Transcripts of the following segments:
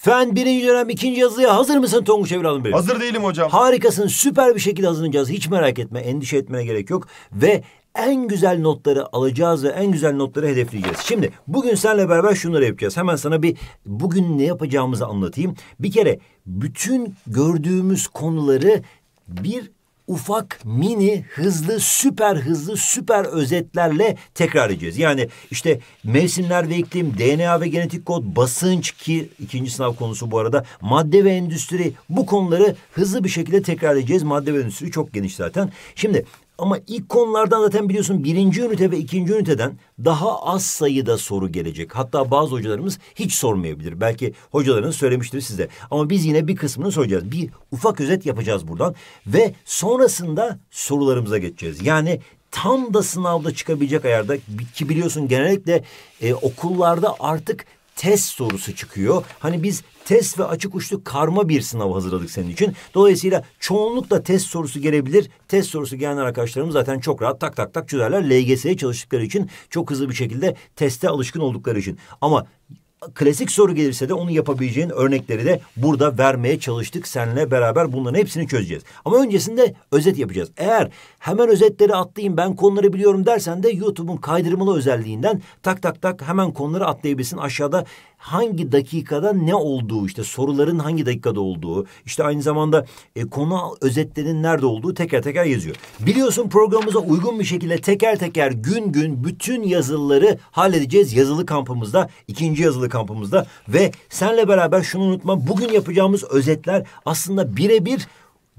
Fen birinci dönem ikinci yazıya hazır mısın Tonguç Evralım Bey? Hazır değilim hocam. Harikasın süper bir şekilde hazırlanacağız. Hiç merak etme endişe etmene gerek yok. Ve en güzel notları alacağız ve en güzel notları hedefleyeceğiz. Şimdi bugün seninle beraber şunları yapacağız. Hemen sana bir bugün ne yapacağımızı anlatayım. Bir kere bütün gördüğümüz konuları bir ufak, mini, hızlı, süper hızlı, süper özetlerle tekrar edeceğiz. Yani işte mevsimler ve iklim, DNA ve genetik kod, basınç ki ikinci sınav konusu bu arada, madde ve endüstri bu konuları hızlı bir şekilde tekrar edeceğiz. Madde ve endüstri çok geniş zaten. Şimdi ama ilk konulardan zaten biliyorsun birinci ünite ve ikinci üniteden daha az sayıda soru gelecek. Hatta bazı hocalarımız hiç sormayabilir. Belki hocalarınız söylemiştir size. Ama biz yine bir kısmını soracağız. Bir ufak özet yapacağız buradan. Ve sonrasında sorularımıza geçeceğiz. Yani tam da sınavda çıkabilecek ayarda ki biliyorsun genellikle e, okullarda artık test sorusu çıkıyor. Hani biz test ve açık uçlu karma bir sınav hazırladık senin için. Dolayısıyla çoğunlukla test sorusu gelebilir. Test sorusu gelen arkadaşlarımız zaten çok rahat tak tak tak çözerler. LGS'ye çalıştıkları için çok hızlı bir şekilde teste alışkın oldukları için. Ama klasik soru gelirse de onu yapabileceğin örnekleri de burada vermeye çalıştık. Seninle beraber bunların hepsini çözeceğiz. Ama öncesinde özet yapacağız. Eğer hemen özetleri atlayayım ben konuları biliyorum dersen de YouTube'un kaydırmalı özelliğinden tak tak tak hemen konuları atlayabilirsin. Aşağıda hangi dakikada ne olduğu işte soruların hangi dakikada olduğu işte aynı zamanda e, konu özetlerinin nerede olduğu teker teker yazıyor. Biliyorsun programımıza uygun bir şekilde teker teker gün gün bütün yazıları halledeceğiz yazılı kampımızda ikinci yazılı kampımızda ve senle beraber şunu unutma bugün yapacağımız özetler aslında birebir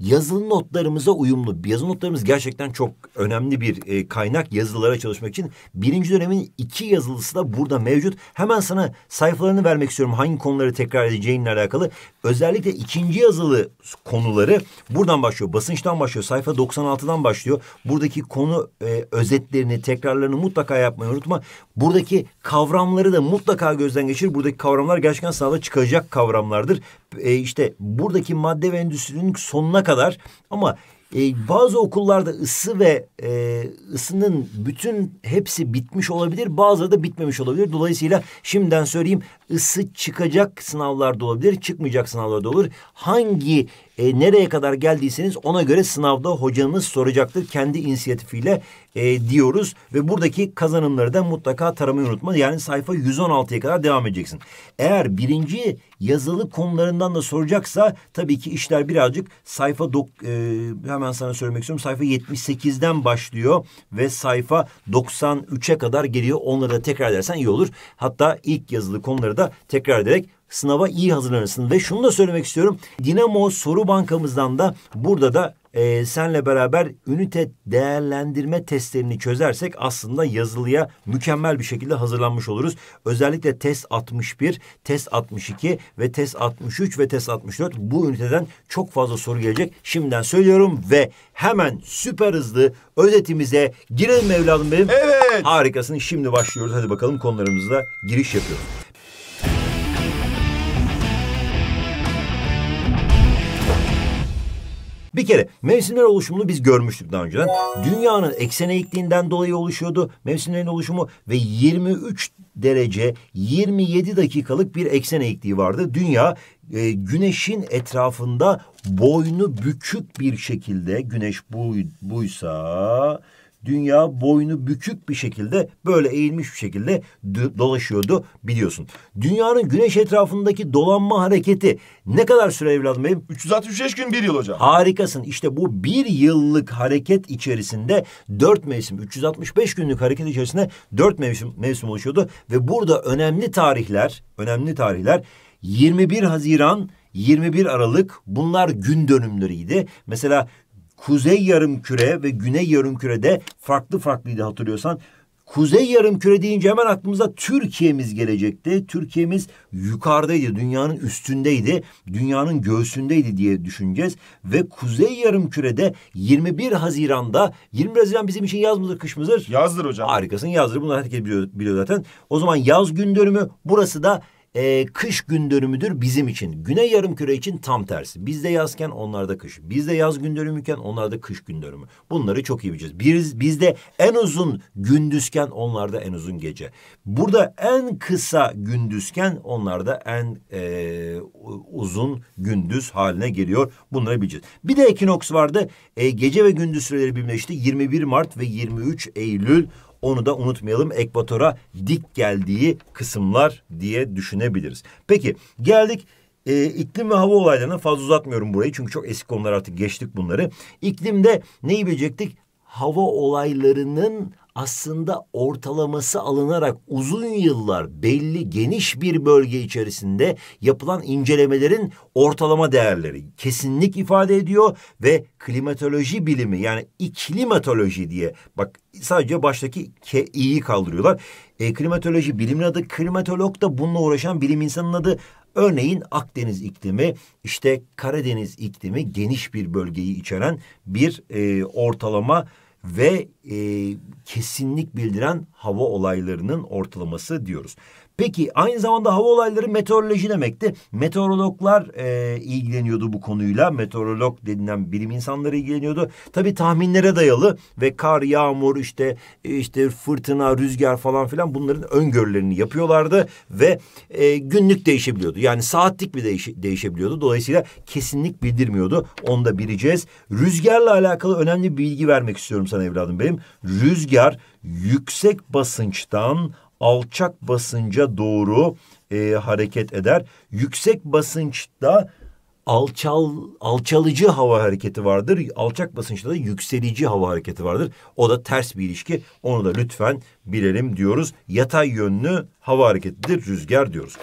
yazılı notlarımıza uyumlu. Yazılı notlarımız gerçekten çok önemli bir e, kaynak yazılılara çalışmak için. Birinci dönemin iki yazılısı da burada mevcut. Hemen sana sayfalarını vermek istiyorum hangi konuları tekrar edeceğinle alakalı. Özellikle ikinci yazılı konuları buradan başlıyor. Basınçtan başlıyor. Sayfa 96'dan başlıyor. Buradaki konu e, özetlerini, tekrarlarını mutlaka yapmayı unutma. Buradaki kavramları da mutlaka gözden geçir. Buradaki kavramlar gerçekten sahada çıkacak kavramlardır e, işte buradaki madde ve endüstrinin sonuna kadar ama e, bazı okullarda ısı ve e, ısının bütün hepsi bitmiş olabilir. Bazıları da bitmemiş olabilir. Dolayısıyla şimdiden söyleyeyim ısı çıkacak sınavlar da olabilir, çıkmayacak sınavlar da olur. Hangi e, nereye kadar geldiyseniz ona göre sınavda hocanız soracaktır kendi inisiyatifiyle e, diyoruz. Ve buradaki kazanımları da mutlaka taramayı unutma. Yani sayfa 116'ya kadar devam edeceksin. Eğer birinci yazılı konularından da soracaksa tabii ki işler birazcık sayfa dok, e, hemen sana söylemek istiyorum. Sayfa 78'den başlıyor ve sayfa 93'e kadar geliyor. Onları da tekrar edersen iyi olur. Hatta ilk yazılı konuları da tekrar ederek sınava iyi hazırlanırsın. Ve şunu da söylemek istiyorum. Dinamo soru bankamızdan da burada da e, senle beraber ünite değerlendirme testlerini çözersek aslında yazılıya mükemmel bir şekilde hazırlanmış oluruz. Özellikle test 61, test 62 ve test 63 ve test 64 bu üniteden çok fazla soru gelecek. Şimdiden söylüyorum ve hemen süper hızlı özetimize girelim evladım benim. Evet. Harikasın. Şimdi başlıyoruz. Hadi bakalım konularımızda giriş yapıyoruz. Bir kere mevsimler oluşumunu biz görmüştük daha önceden. Dünyanın eksen eğikliğinden dolayı oluşuyordu mevsimlerin oluşumu ve 23 derece 27 dakikalık bir eksen eğikliği vardı. Dünya e, güneşin etrafında boynu bükük bir şekilde güneş buy, buysa dünya boynu bükük bir şekilde böyle eğilmiş bir şekilde dolaşıyordu biliyorsun. Dünyanın güneş etrafındaki dolanma hareketi ne kadar süre evladım benim? 365 gün bir yıl hocam. Harikasın işte bu bir yıllık hareket içerisinde dört mevsim 365 günlük hareket içerisinde dört mevsim, mevsim oluşuyordu. Ve burada önemli tarihler önemli tarihler 21 Haziran 21 Aralık bunlar gün dönümleriydi. Mesela kuzey yarım küre ve güney yarım kürede farklı farklıydı hatırlıyorsan. Kuzey yarım küre deyince hemen aklımıza Türkiye'miz gelecekti. Türkiye'miz yukarıdaydı, dünyanın üstündeydi, dünyanın göğsündeydi diye düşüneceğiz. Ve kuzey yarım kürede 21 Haziran'da, 21 Haziran bizim için yaz mıdır, kış mıdır? Yazdır hocam. Harikasın yazdır, bunlar herkes biliyor, biliyor zaten. O zaman yaz gün dönümü, burası da e, kış gün bizim için. Güney Yarım Küre için tam tersi. Bizde yazken onlarda kış. Bizde yaz gün dönümüken onlarda kış gün dönümü. Bunları çok iyi bileceğiz. Biz, bizde en uzun gündüzken onlarda en uzun gece. Burada en kısa gündüzken onlarda en e, uzun gündüz haline geliyor. Bunları bileceğiz. Bir de ekinoks vardı. E, gece ve gündüz süreleri birleşti. 21 Mart ve 23 Eylül onu da unutmayalım ekvatora dik geldiği kısımlar diye düşünebiliriz. Peki geldik e, iklim ve hava olaylarına fazla uzatmıyorum burayı. Çünkü çok eski konular artık geçtik bunları. İklimde neyi bilecektik? Hava olaylarının aslında ortalaması alınarak uzun yıllar belli geniş bir bölge içerisinde yapılan incelemelerin ortalama değerleri kesinlik ifade ediyor ve klimatoloji bilimi yani iklimatoloji diye bak sadece baştaki i'yi kaldırıyorlar. E, klimatoloji bilimin adı klimatolog da bununla uğraşan bilim insanının adı Örneğin Akdeniz iklimi işte Karadeniz iklimi geniş bir bölgeyi içeren bir e, ortalama ve e, kesinlik bildiren hava olaylarının ortalaması diyoruz. Peki aynı zamanda hava olayları meteoroloji demekti. Meteorologlar e, ilgileniyordu bu konuyla. Meteorolog denilen bilim insanları ilgileniyordu. Tabii tahminlere dayalı ve kar, yağmur, işte e, işte fırtına, rüzgar falan filan bunların öngörülerini yapıyorlardı ve e, günlük değişebiliyordu. Yani saatlik bir değiş değişebiliyordu. Dolayısıyla kesinlik bildirmiyordu. Onu da bileceğiz. Rüzgarla alakalı önemli bir bilgi vermek istiyorum sana evladım benim. Rüzgar yüksek basınçtan alçak basınca doğru e, hareket eder. Yüksek basınçta alçal alçalıcı hava hareketi vardır. Alçak basınçta da yükselici hava hareketi vardır. O da ters bir ilişki. Onu da lütfen bilelim diyoruz. Yatay yönlü hava hareketidir rüzgar diyoruz.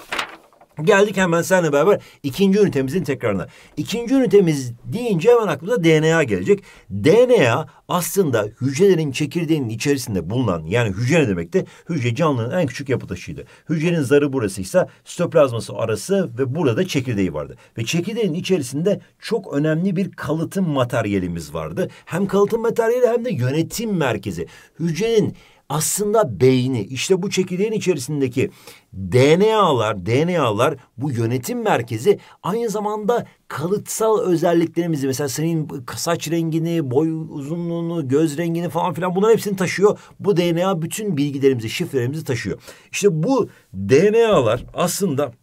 Geldik hemen seninle beraber ikinci ünitemizin tekrarına. İkinci ünitemiz deyince hemen aklımıza DNA gelecek. DNA aslında hücrelerin çekirdeğinin içerisinde bulunan yani hücre ne demekti? Hücre canlının en küçük yapı taşıydı. Hücrenin zarı burasıysa sitoplazması arası ve burada çekirdeği vardı. Ve çekirdeğin içerisinde çok önemli bir kalıtım materyalimiz vardı. Hem kalıtım materyali hem de yönetim merkezi. Hücrenin aslında beyni işte bu çekirdeğin içerisindeki DNA'lar, DNA'lar bu yönetim merkezi aynı zamanda kalıtsal özelliklerimizi mesela senin saç rengini, boy uzunluğunu, göz rengini falan filan bunların hepsini taşıyor. Bu DNA bütün bilgilerimizi, şifrelerimizi taşıyor. İşte bu DNA'lar aslında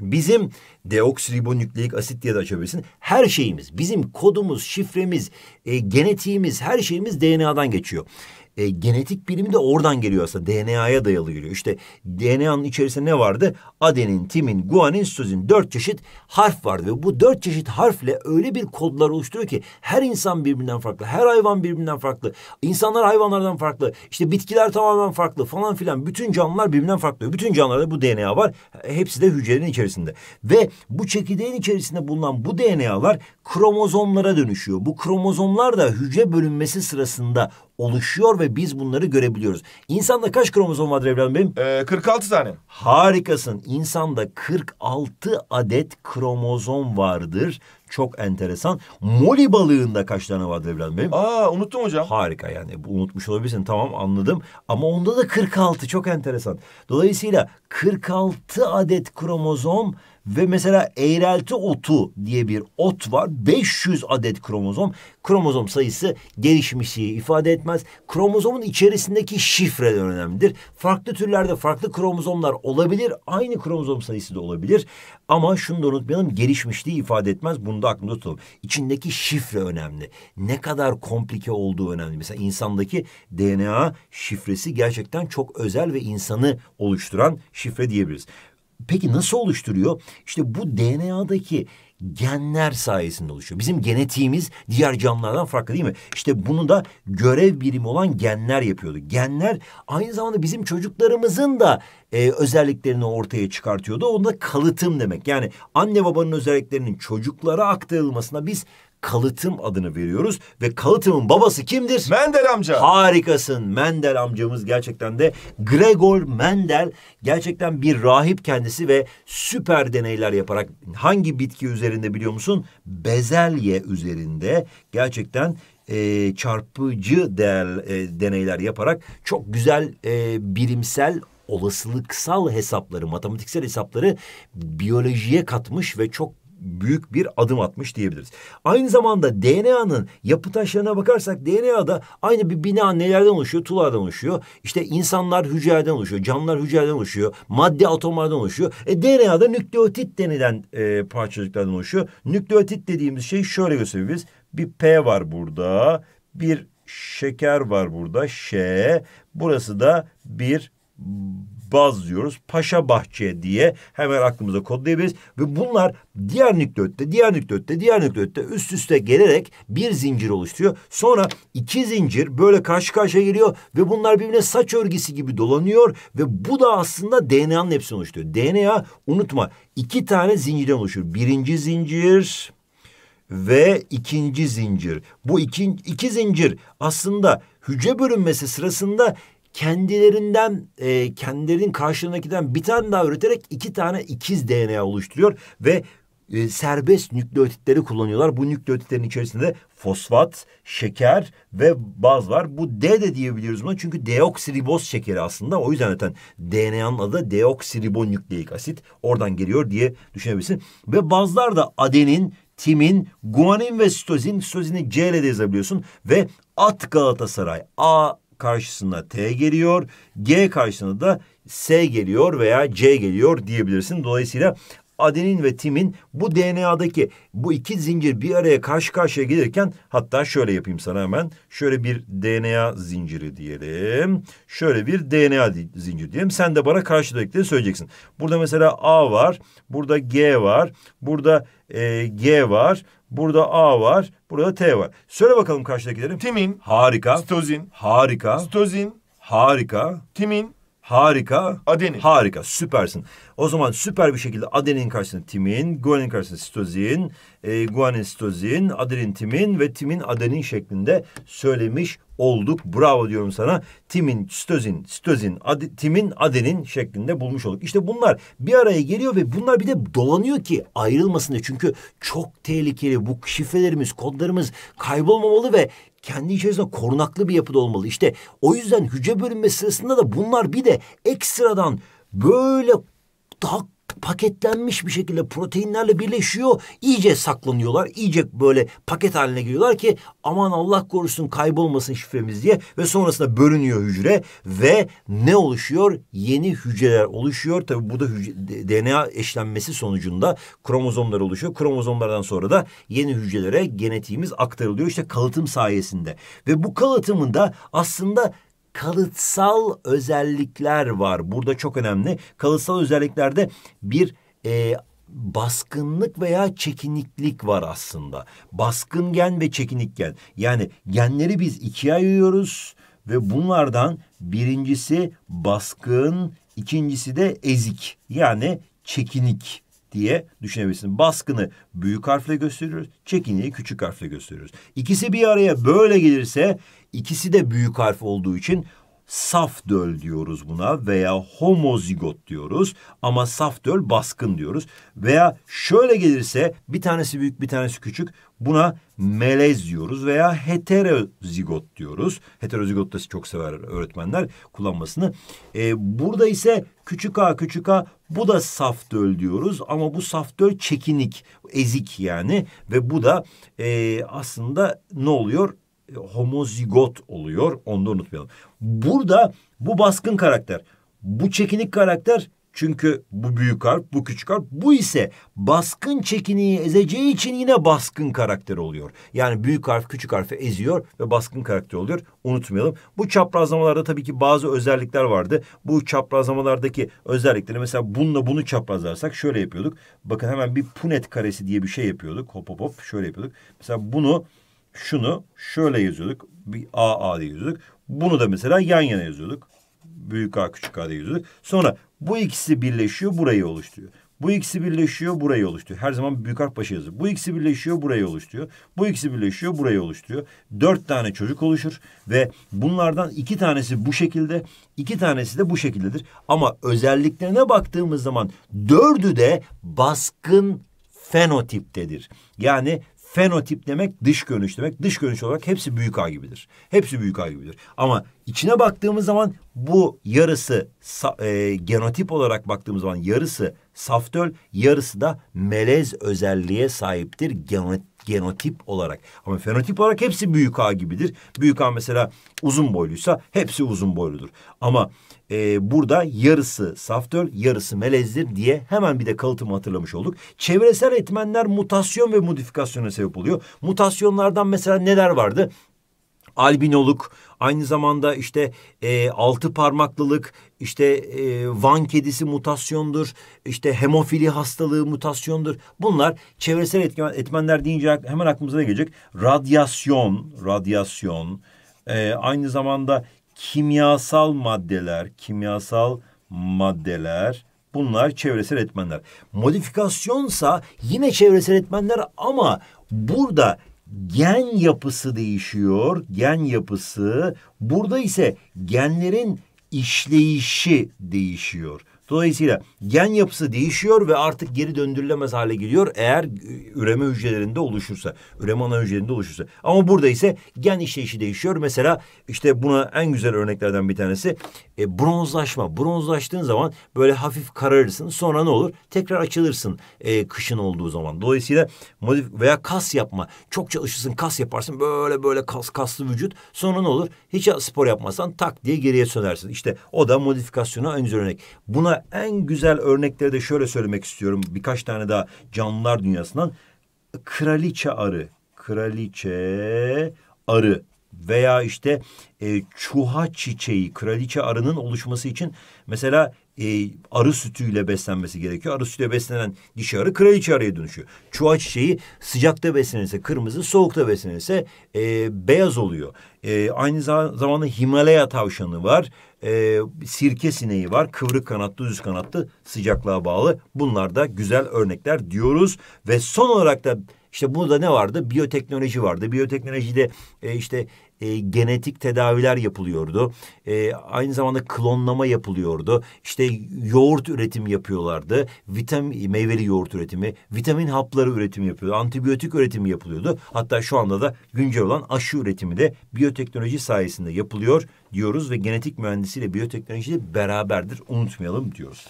Bizim deoksiribonükleik asit diye de açabilirsin. Her şeyimiz, bizim kodumuz, şifremiz, e, genetiğimiz, her şeyimiz DNA'dan geçiyor. E, genetik bilimi de oradan geliyor aslında. DNA'ya dayalı geliyor. İşte DNA'nın içerisinde ne vardı? adenin, timin, guanin, sitozin dört çeşit harf vardı. Ve bu dört çeşit harfle öyle bir kodlar oluşturuyor ki her insan birbirinden farklı, her hayvan birbirinden farklı, insanlar hayvanlardan farklı, işte bitkiler tamamen farklı falan filan. Bütün canlılar birbirinden farklı. Bütün canlılarda bu DNA var. Hepsi de hücrelerin içerisinde. Ve bu çekirdeğin içerisinde bulunan bu DNA'lar kromozomlara dönüşüyor. Bu kromozomlar da hücre bölünmesi sırasında oluşuyor ve biz bunları görebiliyoruz. İnsanda kaç kromozom vardır evladım benim? Ee, 46 tane. Harikasın insanda 46 adet kromozom vardır. Çok enteresan. Moli balığında kaç tane vardır evladım benim? Aa unuttum hocam. Harika yani unutmuş olabilirsin tamam anladım. Ama onda da 46 çok enteresan. Dolayısıyla 46 adet kromozom ve mesela eğrelti otu diye bir ot var. 500 adet kromozom. Kromozom sayısı gelişmişliği ifade etmez. Kromozomun içerisindeki şifre de önemlidir. Farklı türlerde farklı kromozomlar olabilir. Aynı kromozom sayısı da olabilir. Ama şunu da unutmayalım. Gelişmişliği ifade etmez. Bunu da aklımda tutalım. İçindeki şifre önemli. Ne kadar komplike olduğu önemli. Mesela insandaki DNA şifresi gerçekten çok özel ve insanı oluşturan şifre diyebiliriz. Peki nasıl oluşturuyor? İşte bu DNA'daki genler sayesinde oluşuyor. Bizim genetiğimiz diğer canlılardan farklı değil mi? İşte bunu da görev birimi olan genler yapıyordu. Genler aynı zamanda bizim çocuklarımızın da e, özelliklerini ortaya çıkartıyordu. Onda kalıtım demek. Yani anne babanın özelliklerinin çocuklara aktarılmasına biz kalıtım adını veriyoruz ve kalıtımın babası kimdir? Mendel amca. Harikasın. Mendel amcamız gerçekten de Gregor Mendel gerçekten bir rahip kendisi ve süper deneyler yaparak hangi bitki üzerinde biliyor musun? Bezelye üzerinde gerçekten e, çarpıcı değer, e, deneyler yaparak çok güzel e, bilimsel olasılıksal hesapları, matematiksel hesapları biyolojiye katmış ve çok büyük bir adım atmış diyebiliriz. Aynı zamanda DNA'nın yapı taşlarına bakarsak DNA'da aynı bir bina nelerden oluşuyor? Tulardan oluşuyor. İşte insanlar hücreden oluşuyor. Canlılar hücreden oluşuyor. Madde atomlardan oluşuyor. E, DNA'da nükleotit denilen e, parçacıklardan oluşuyor. Nükleotit dediğimiz şey şöyle gösterebiliriz. Bir P var burada. Bir şeker var burada. Ş. Burası da bir baz diyoruz. Paşa bahçe diye hemen aklımıza kodlayabiliriz. Ve bunlar diğer nükleotte, diğer nükleotte, diğer nükleotte üst üste gelerek bir zincir oluşturuyor. Sonra iki zincir böyle karşı karşıya geliyor ve bunlar birbirine saç örgüsü gibi dolanıyor ve bu da aslında DNA'nın hepsini oluşturuyor. DNA unutma iki tane zincirden oluşur. Birinci zincir ve ikinci zincir. Bu iki, iki zincir aslında hücre bölünmesi sırasında kendilerinden e, kendilerinin karşılığındakinden bir tane daha üreterek iki tane ikiz DNA oluşturuyor ve e, serbest nükleotitleri kullanıyorlar. Bu nükleotitlerin içerisinde fosfat, şeker ve baz var. Bu D de diyebiliriz buna çünkü deoksiriboz şekeri aslında. O yüzden zaten DNA'nın adı deoksiribonükleik asit. Oradan geliyor diye düşünebilirsin. Ve bazlar da adenin, timin, guanin ve sitozin. Sitozini C ile de yazabiliyorsun. Ve at Galatasaray. A karşısına T geliyor. G karşısına da S geliyor veya C geliyor diyebilirsin. Dolayısıyla adenin ve timin bu DNA'daki bu iki zincir bir araya karşı karşıya gelirken hatta şöyle yapayım sana hemen. Şöyle bir DNA zinciri diyelim. Şöyle bir DNA zinciri diyelim. Sen de bana karşıdakileri söyleyeceksin. Burada mesela A var. Burada G var. Burada e, G var. Burada A var. Burada T var. Söyle bakalım karşıdakilerim. Timin. Harika. Stozin. Harika. Stozin. Harika. Timin. Harika. Adenin. Harika. Süpersin. O zaman süper bir şekilde adenin karşısında timin, guanin karşısında sitozin, e, guanin sitozin, adenin timin ve timin adenin şeklinde söylemiş olduk. Bravo diyorum sana. Timin, sitozin, sitozin, ad, timin, adenin şeklinde bulmuş olduk. İşte bunlar bir araya geliyor ve bunlar bir de dolanıyor ki ayrılmasın diye. Çünkü çok tehlikeli bu şifrelerimiz, kodlarımız kaybolmamalı ve kendi içerisinde korunaklı bir yapıda olmalı. İşte o yüzden hücre bölünmesi sırasında da bunlar bir de ekstradan böyle daha paketlenmiş bir şekilde proteinlerle birleşiyor. İyice saklanıyorlar. İyice böyle paket haline geliyorlar ki aman Allah korusun kaybolmasın şifremiz diye ve sonrasında bölünüyor hücre ve ne oluşuyor? Yeni hücreler oluşuyor. Tabi bu da DNA eşlenmesi sonucunda kromozomlar oluşuyor. Kromozomlardan sonra da yeni hücrelere genetiğimiz aktarılıyor. İşte kalıtım sayesinde. Ve bu kalıtımın da aslında kalıtsal özellikler var. Burada çok önemli. Kalıtsal özelliklerde bir e, baskınlık veya çekiniklik var aslında. Baskın gen ve çekinik gen. Yani genleri biz ikiye ayırıyoruz ve bunlardan birincisi baskın, ikincisi de ezik yani çekinik diye düşünebilirsin. Baskını büyük harfle gösteriyoruz, çekiniği küçük harfle gösteriyoruz. İkisi bir araya böyle gelirse İkisi de büyük harf olduğu için saf döl diyoruz buna veya homozigot diyoruz ama saf döl baskın diyoruz. Veya şöyle gelirse bir tanesi büyük bir tanesi küçük buna melez diyoruz veya heterozigot diyoruz. Heterozigot da çok sever öğretmenler kullanmasını. Ee, burada ise küçük a küçük a bu da saf döl diyoruz ama bu saf döl çekinik, ezik yani ve bu da e, aslında ne oluyor? homozigot oluyor. Onu da unutmayalım. Burada bu baskın karakter, bu çekinik karakter çünkü bu büyük harf, bu küçük harf. Bu ise baskın çekiniği ezeceği için yine baskın karakter oluyor. Yani büyük harf küçük harfi eziyor ve baskın karakter oluyor. Unutmayalım. Bu çaprazlamalarda tabii ki bazı özellikler vardı. Bu çaprazlamalardaki özellikleri mesela bununla bunu çaprazlarsak şöyle yapıyorduk. Bakın hemen bir punet karesi diye bir şey yapıyorduk. Hop hop hop şöyle yapıyorduk. Mesela bunu şunu şöyle yazıyorduk. Bir A A diye yazıyorduk. Bunu da mesela yan yana yazıyorduk. Büyük A küçük A diye yazıyorduk. Sonra bu ikisi birleşiyor burayı oluşturuyor. Bu ikisi birleşiyor burayı oluşturuyor. Her zaman büyük harf başı yazıyor Bu ikisi birleşiyor burayı oluşturuyor. Bu ikisi birleşiyor burayı oluşturuyor. Dört tane çocuk oluşur ve bunlardan iki tanesi bu şekilde iki tanesi de bu şekildedir. Ama özelliklerine baktığımız zaman dördü de baskın fenotiptedir. Yani Fenotip demek dış görünüş demek. Dış görünüş olarak hepsi büyük A gibidir. Hepsi büyük A gibidir. Ama içine baktığımız zaman bu yarısı e, genotip olarak baktığımız zaman yarısı saftöl, yarısı da melez özelliğe sahiptir. Genotip genotip olarak. Ama fenotip olarak hepsi büyük A gibidir. Büyük A mesela uzun boyluysa hepsi uzun boyludur. Ama e, burada yarısı saftör, yarısı melezdir diye hemen bir de kalıtımı hatırlamış olduk. Çevresel etmenler mutasyon ve modifikasyona sebep oluyor. Mutasyonlardan mesela neler vardı? Albinoluk, Aynı zamanda işte e, altı parmaklılık, işte e, Van kedisi mutasyondur, işte hemofili hastalığı mutasyondur. Bunlar çevresel etken, etmenler deyince hemen aklımıza ne gelecek? Radyasyon, radyasyon. E, aynı zamanda kimyasal maddeler, kimyasal maddeler. Bunlar çevresel etmenler. Modifikasyonsa yine çevresel etmenler ama burada gen yapısı değişiyor. Gen yapısı burada ise genlerin işleyişi değişiyor. Dolayısıyla gen yapısı değişiyor ve artık geri döndürülemez hale geliyor eğer e, üreme hücrelerinde oluşursa, üreme ana hücrelerinde oluşursa. Ama burada ise gen işleyişi değişiyor. Mesela işte buna en güzel örneklerden bir tanesi e, bronzlaşma. Bronzlaştığın zaman böyle hafif kararırsın. Sonra ne olur? Tekrar açılırsın e, kışın olduğu zaman. Dolayısıyla modif veya kas yapma. Çok çalışırsın, kas yaparsın. Böyle böyle kas kaslı vücut. Sonra ne olur? Hiç spor yapmasan tak diye geriye sönersin. İşte o da modifikasyona en güzel örnek. Buna en güzel örnekleri de şöyle söylemek istiyorum. Birkaç tane daha canlılar dünyasından. Kraliçe arı, kraliçe arı veya işte e, çuha çiçeği, kraliçe arının oluşması için mesela e, arı sütüyle beslenmesi gerekiyor. Arı sütüyle beslenen dişi arı kraliçe arıya dönüşüyor. Çuha çiçeği sıcakta beslenirse kırmızı, soğukta beslenirse e, beyaz oluyor. E, aynı zamanda Himalaya tavşanı var. E, sirke sineği var. Kıvrık kanatlı, düz kanatlı sıcaklığa bağlı. Bunlar da güzel örnekler diyoruz. Ve son olarak da işte burada ne vardı? Biyoteknoloji vardı. Biyoteknolojide e, işte e, genetik tedaviler yapılıyordu. E, aynı zamanda klonlama yapılıyordu. İşte yoğurt üretim yapıyorlardı. Vitamin, meyveli yoğurt üretimi, vitamin hapları üretim yapıyordu. Antibiyotik üretimi yapılıyordu. Hatta şu anda da güncel olan aşı üretimi de biyoteknoloji sayesinde yapılıyor diyoruz ve genetik mühendisiyle biyoteknoloji de beraberdir. Unutmayalım diyoruz.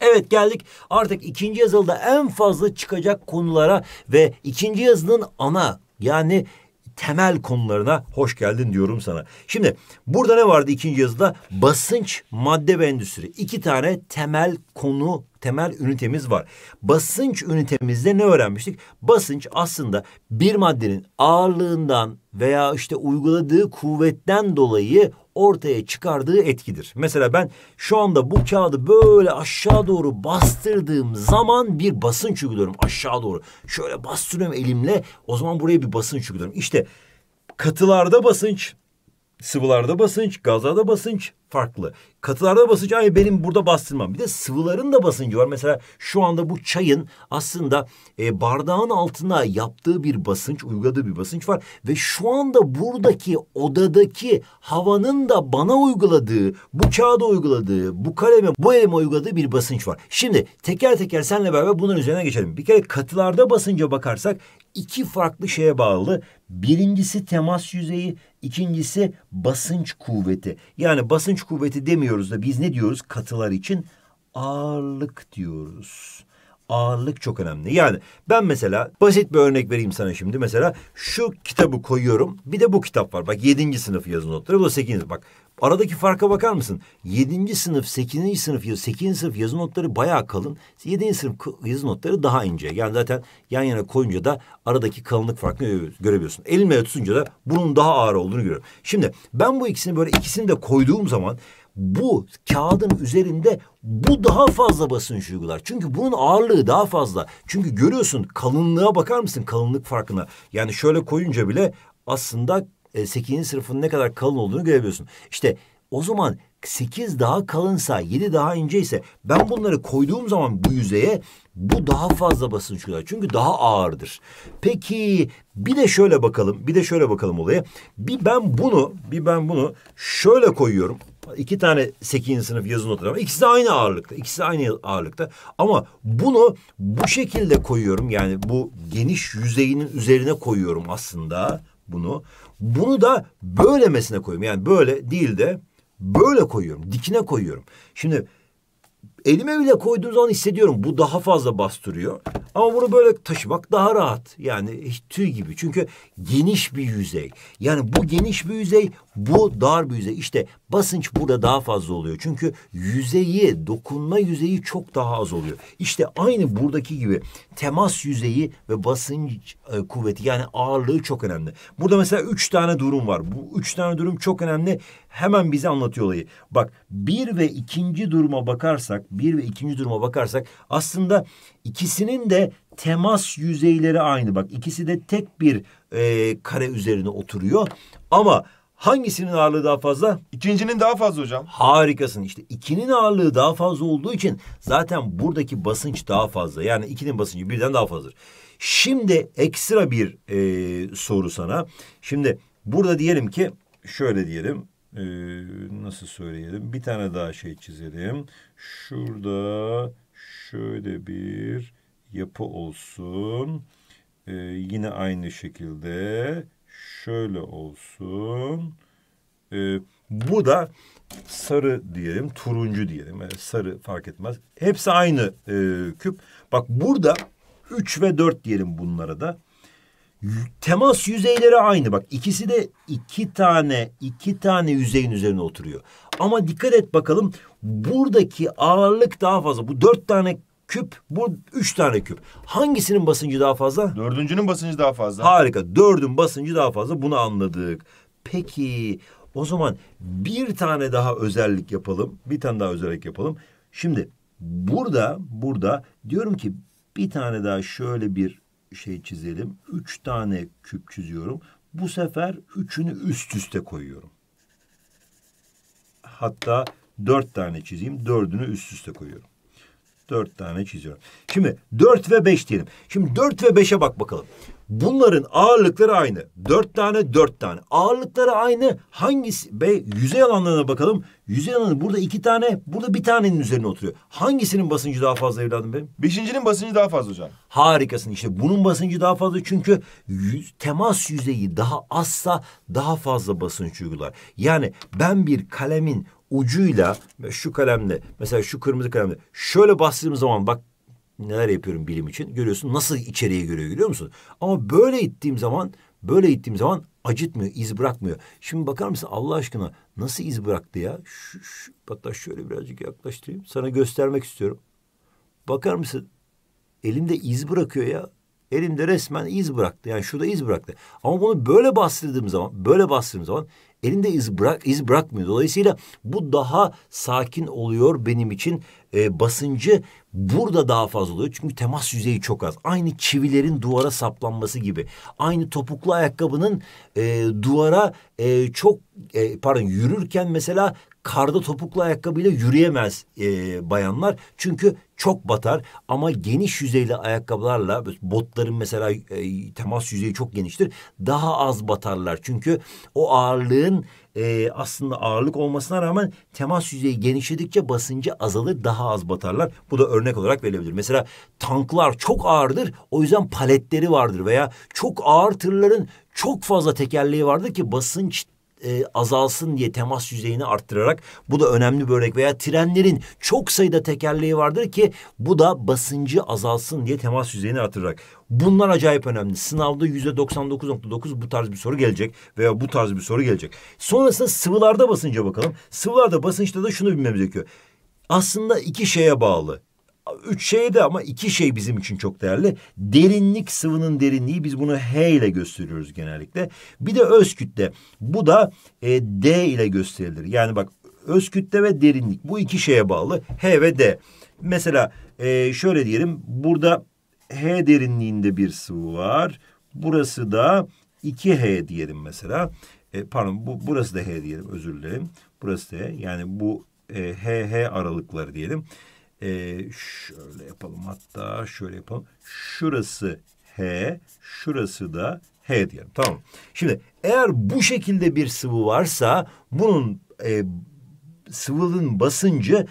Evet geldik artık ikinci yazılıda en fazla çıkacak konulara ve ikinci yazının ana yani temel konularına hoş geldin diyorum sana. Şimdi burada ne vardı ikinci yazıda? Basınç, madde ve endüstri. İki tane temel konu, temel ünitemiz var. Basınç ünitemizde ne öğrenmiştik? Basınç aslında bir maddenin ağırlığından veya işte uyguladığı kuvvetten dolayı ortaya çıkardığı etkidir. Mesela ben şu anda bu kağıdı böyle aşağı doğru bastırdığım zaman bir basınç uyguluyorum aşağı doğru. Şöyle bastırıyorum elimle o zaman buraya bir basınç uyguluyorum. İşte katılarda basınç, Sıvılarda basınç, gazlarda basınç farklı. Katılarda basınç aynı benim burada bastırmam. Bir de sıvıların da basıncı var. Mesela şu anda bu çayın aslında e, bardağın altına yaptığı bir basınç, uyguladığı bir basınç var. Ve şu anda buradaki odadaki havanın da bana uyguladığı, bu kağıda uyguladığı, bu kaleme, bu elime uyguladığı bir basınç var. Şimdi teker teker senle beraber bunların üzerine geçelim. Bir kere katılarda basınca bakarsak iki farklı şeye bağlı. Birincisi temas yüzeyi, İkincisi basınç kuvveti. Yani basınç kuvveti demiyoruz da biz ne diyoruz katılar için? Ağırlık diyoruz ağırlık çok önemli. Yani ben mesela basit bir örnek vereyim sana şimdi. Mesela şu kitabı koyuyorum. Bir de bu kitap var. Bak yedinci sınıf yazı notları. Bu da sekizinci. Bak aradaki farka bakar mısın? Yedinci sınıf, sekizinci sınıf, sekizinci sınıf yazı notları bayağı kalın. Yedinci sınıf yazı notları daha ince. Yani zaten yan yana koyunca da aradaki kalınlık farkını görebiliyorsun. Elime tutunca da bunun daha ağır olduğunu görüyorum. Şimdi ben bu ikisini böyle ikisini de koyduğum zaman bu kağıdın üzerinde bu daha fazla basınç uygular. Çünkü bunun ağırlığı daha fazla. Çünkü görüyorsun kalınlığa bakar mısın kalınlık farkına? Yani şöyle koyunca bile aslında e, 8. sınıfın ne kadar kalın olduğunu görebiliyorsun. İşte o zaman 8 daha kalınsa, 7 daha inceyse ben bunları koyduğum zaman bu yüzeye bu daha fazla basınç uygular. Çünkü daha ağırdır. Peki bir de şöyle bakalım. Bir de şöyle bakalım olaya. Bir ben bunu, bir ben bunu şöyle koyuyorum iki tane 8. sınıf yazı notları var. İkisi de aynı ağırlıkta. İkisi de aynı ağırlıkta. Ama bunu bu şekilde koyuyorum. Yani bu geniş yüzeyinin üzerine koyuyorum aslında bunu. Bunu da böylemesine koyuyorum. Yani böyle değil de böyle koyuyorum. Dikine koyuyorum. Şimdi elime bile koyduğum zaman hissediyorum bu daha fazla bastırıyor. Ama bunu böyle taşımak daha rahat. Yani tüy gibi. Çünkü geniş bir yüzey. Yani bu geniş bir yüzey, bu dar bir yüzey. İşte Basınç burada daha fazla oluyor. Çünkü yüzeyi, dokunma yüzeyi çok daha az oluyor. İşte aynı buradaki gibi temas yüzeyi ve basınç e, kuvveti yani ağırlığı çok önemli. Burada mesela üç tane durum var. Bu üç tane durum çok önemli. Hemen bize anlatıyor olayı. Bak bir ve ikinci duruma bakarsak, bir ve ikinci duruma bakarsak aslında ikisinin de temas yüzeyleri aynı. Bak ikisi de tek bir e, kare üzerine oturuyor. Ama Hangisinin ağırlığı daha fazla? İkincinin daha fazla hocam. Harikasın işte. ikinin ağırlığı daha fazla olduğu için zaten buradaki basınç daha fazla. Yani ikinin basıncı birden daha fazladır. Şimdi ekstra bir e, soru sana. Şimdi burada diyelim ki şöyle diyelim. E, nasıl söyleyelim? Bir tane daha şey çizelim. Şurada şöyle bir yapı olsun. E, yine aynı şekilde şöyle olsun. E, bu da sarı diyelim, turuncu diyelim. Yani sarı fark etmez. Hepsi aynı e, küp. Bak burada 3 ve 4 diyelim bunlara da. Temas yüzeyleri aynı. Bak ikisi de iki tane iki tane yüzeyin üzerine oturuyor. Ama dikkat et bakalım buradaki ağırlık daha fazla. Bu dört tane küp. Bu üç tane küp. Hangisinin basıncı daha fazla? Dördüncünün basıncı daha fazla. Harika. Dördün basıncı daha fazla. Bunu anladık. Peki o zaman bir tane daha özellik yapalım. Bir tane daha özellik yapalım. Şimdi burada burada diyorum ki bir tane daha şöyle bir şey çizelim. Üç tane küp çiziyorum. Bu sefer üçünü üst üste koyuyorum. Hatta dört tane çizeyim. Dördünü üst üste koyuyorum. Dört tane çiziyorum. Şimdi dört ve beş diyelim. Şimdi dört ve beşe bak bakalım. Bunların ağırlıkları aynı. Dört tane, dört tane. Ağırlıkları aynı. Hangisi? Be, yüzey alanlarına bakalım. Yüzey alanı burada iki tane, burada bir tanenin üzerine oturuyor. Hangisinin basıncı daha fazla evladım benim? Beşincinin basıncı daha fazla hocam. Harikasın işte. Bunun basıncı daha fazla çünkü yüz, temas yüzeyi daha azsa daha fazla basınç uygular. Yani ben bir kalemin ucuyla şu kalemle mesela şu kırmızı kalemle şöyle bastığım zaman bak neler yapıyorum bilim için görüyorsun nasıl içeriye görüyor görüyor musun? Ama böyle ittiğim zaman böyle ittiğim zaman acıtmıyor, iz bırakmıyor. Şimdi bakar mısın Allah aşkına nasıl iz bıraktı ya? Şu, şu, hatta şöyle birazcık yaklaştırayım. Sana göstermek istiyorum. Bakar mısın? Elimde iz bırakıyor ya. Elimde resmen iz bıraktı. Yani şurada iz bıraktı. Ama bunu böyle bastırdığım zaman, böyle bastırdığım zaman elinde iz, bırak, iz bırakmıyor. Dolayısıyla bu daha sakin oluyor benim için. E, basıncı burada daha fazla oluyor. Çünkü temas yüzeyi çok az. Aynı çivilerin duvara saplanması gibi. Aynı topuklu ayakkabının e, duvara e, çok e, pardon yürürken mesela karda topuklu ayakkabıyla yürüyemez e, bayanlar. Çünkü çok batar ama geniş yüzeyli ayakkabılarla botların mesela e, temas yüzeyi çok geniştir. Daha az batarlar çünkü o ağırlığın e, aslında ağırlık olmasına rağmen temas yüzeyi genişledikçe basıncı azalır daha az batarlar. Bu da örnek olarak verilebilir. Mesela tanklar çok ağırdır o yüzden paletleri vardır veya çok ağır tırların çok fazla tekerleği vardır ki basınç e, azalsın diye temas yüzeyini arttırarak bu da önemli bir örnek veya trenlerin çok sayıda tekerleği vardır ki bu da basıncı azalsın diye temas yüzeyini arttırarak. Bunlar acayip önemli. Sınavda yüzde 99.9 bu tarz bir soru gelecek veya bu tarz bir soru gelecek. Sonrasında sıvılarda basınca bakalım. Sıvılarda basınçta da şunu bilmemiz gerekiyor. Aslında iki şeye bağlı. Üç şey de ama iki şey bizim için çok değerli. Derinlik sıvının derinliği biz bunu H ile gösteriyoruz genellikle. Bir de öz kütle. Bu da e, D ile gösterilir. Yani bak öz kütle ve derinlik bu iki şeye bağlı. H ve D. Mesela e, şöyle diyelim burada H derinliğinde bir sıvı var. Burası da 2H diyelim mesela. E, pardon bu, burası da H diyelim özür dilerim. Burası da H. Yani bu e, H H aralıkları diyelim. E, şöyle yapalım hatta şöyle yapalım. Şurası H, şurası da H diyelim. Tamam. Şimdi eğer bu şekilde bir sıvı varsa bunun e, sıvının basıncı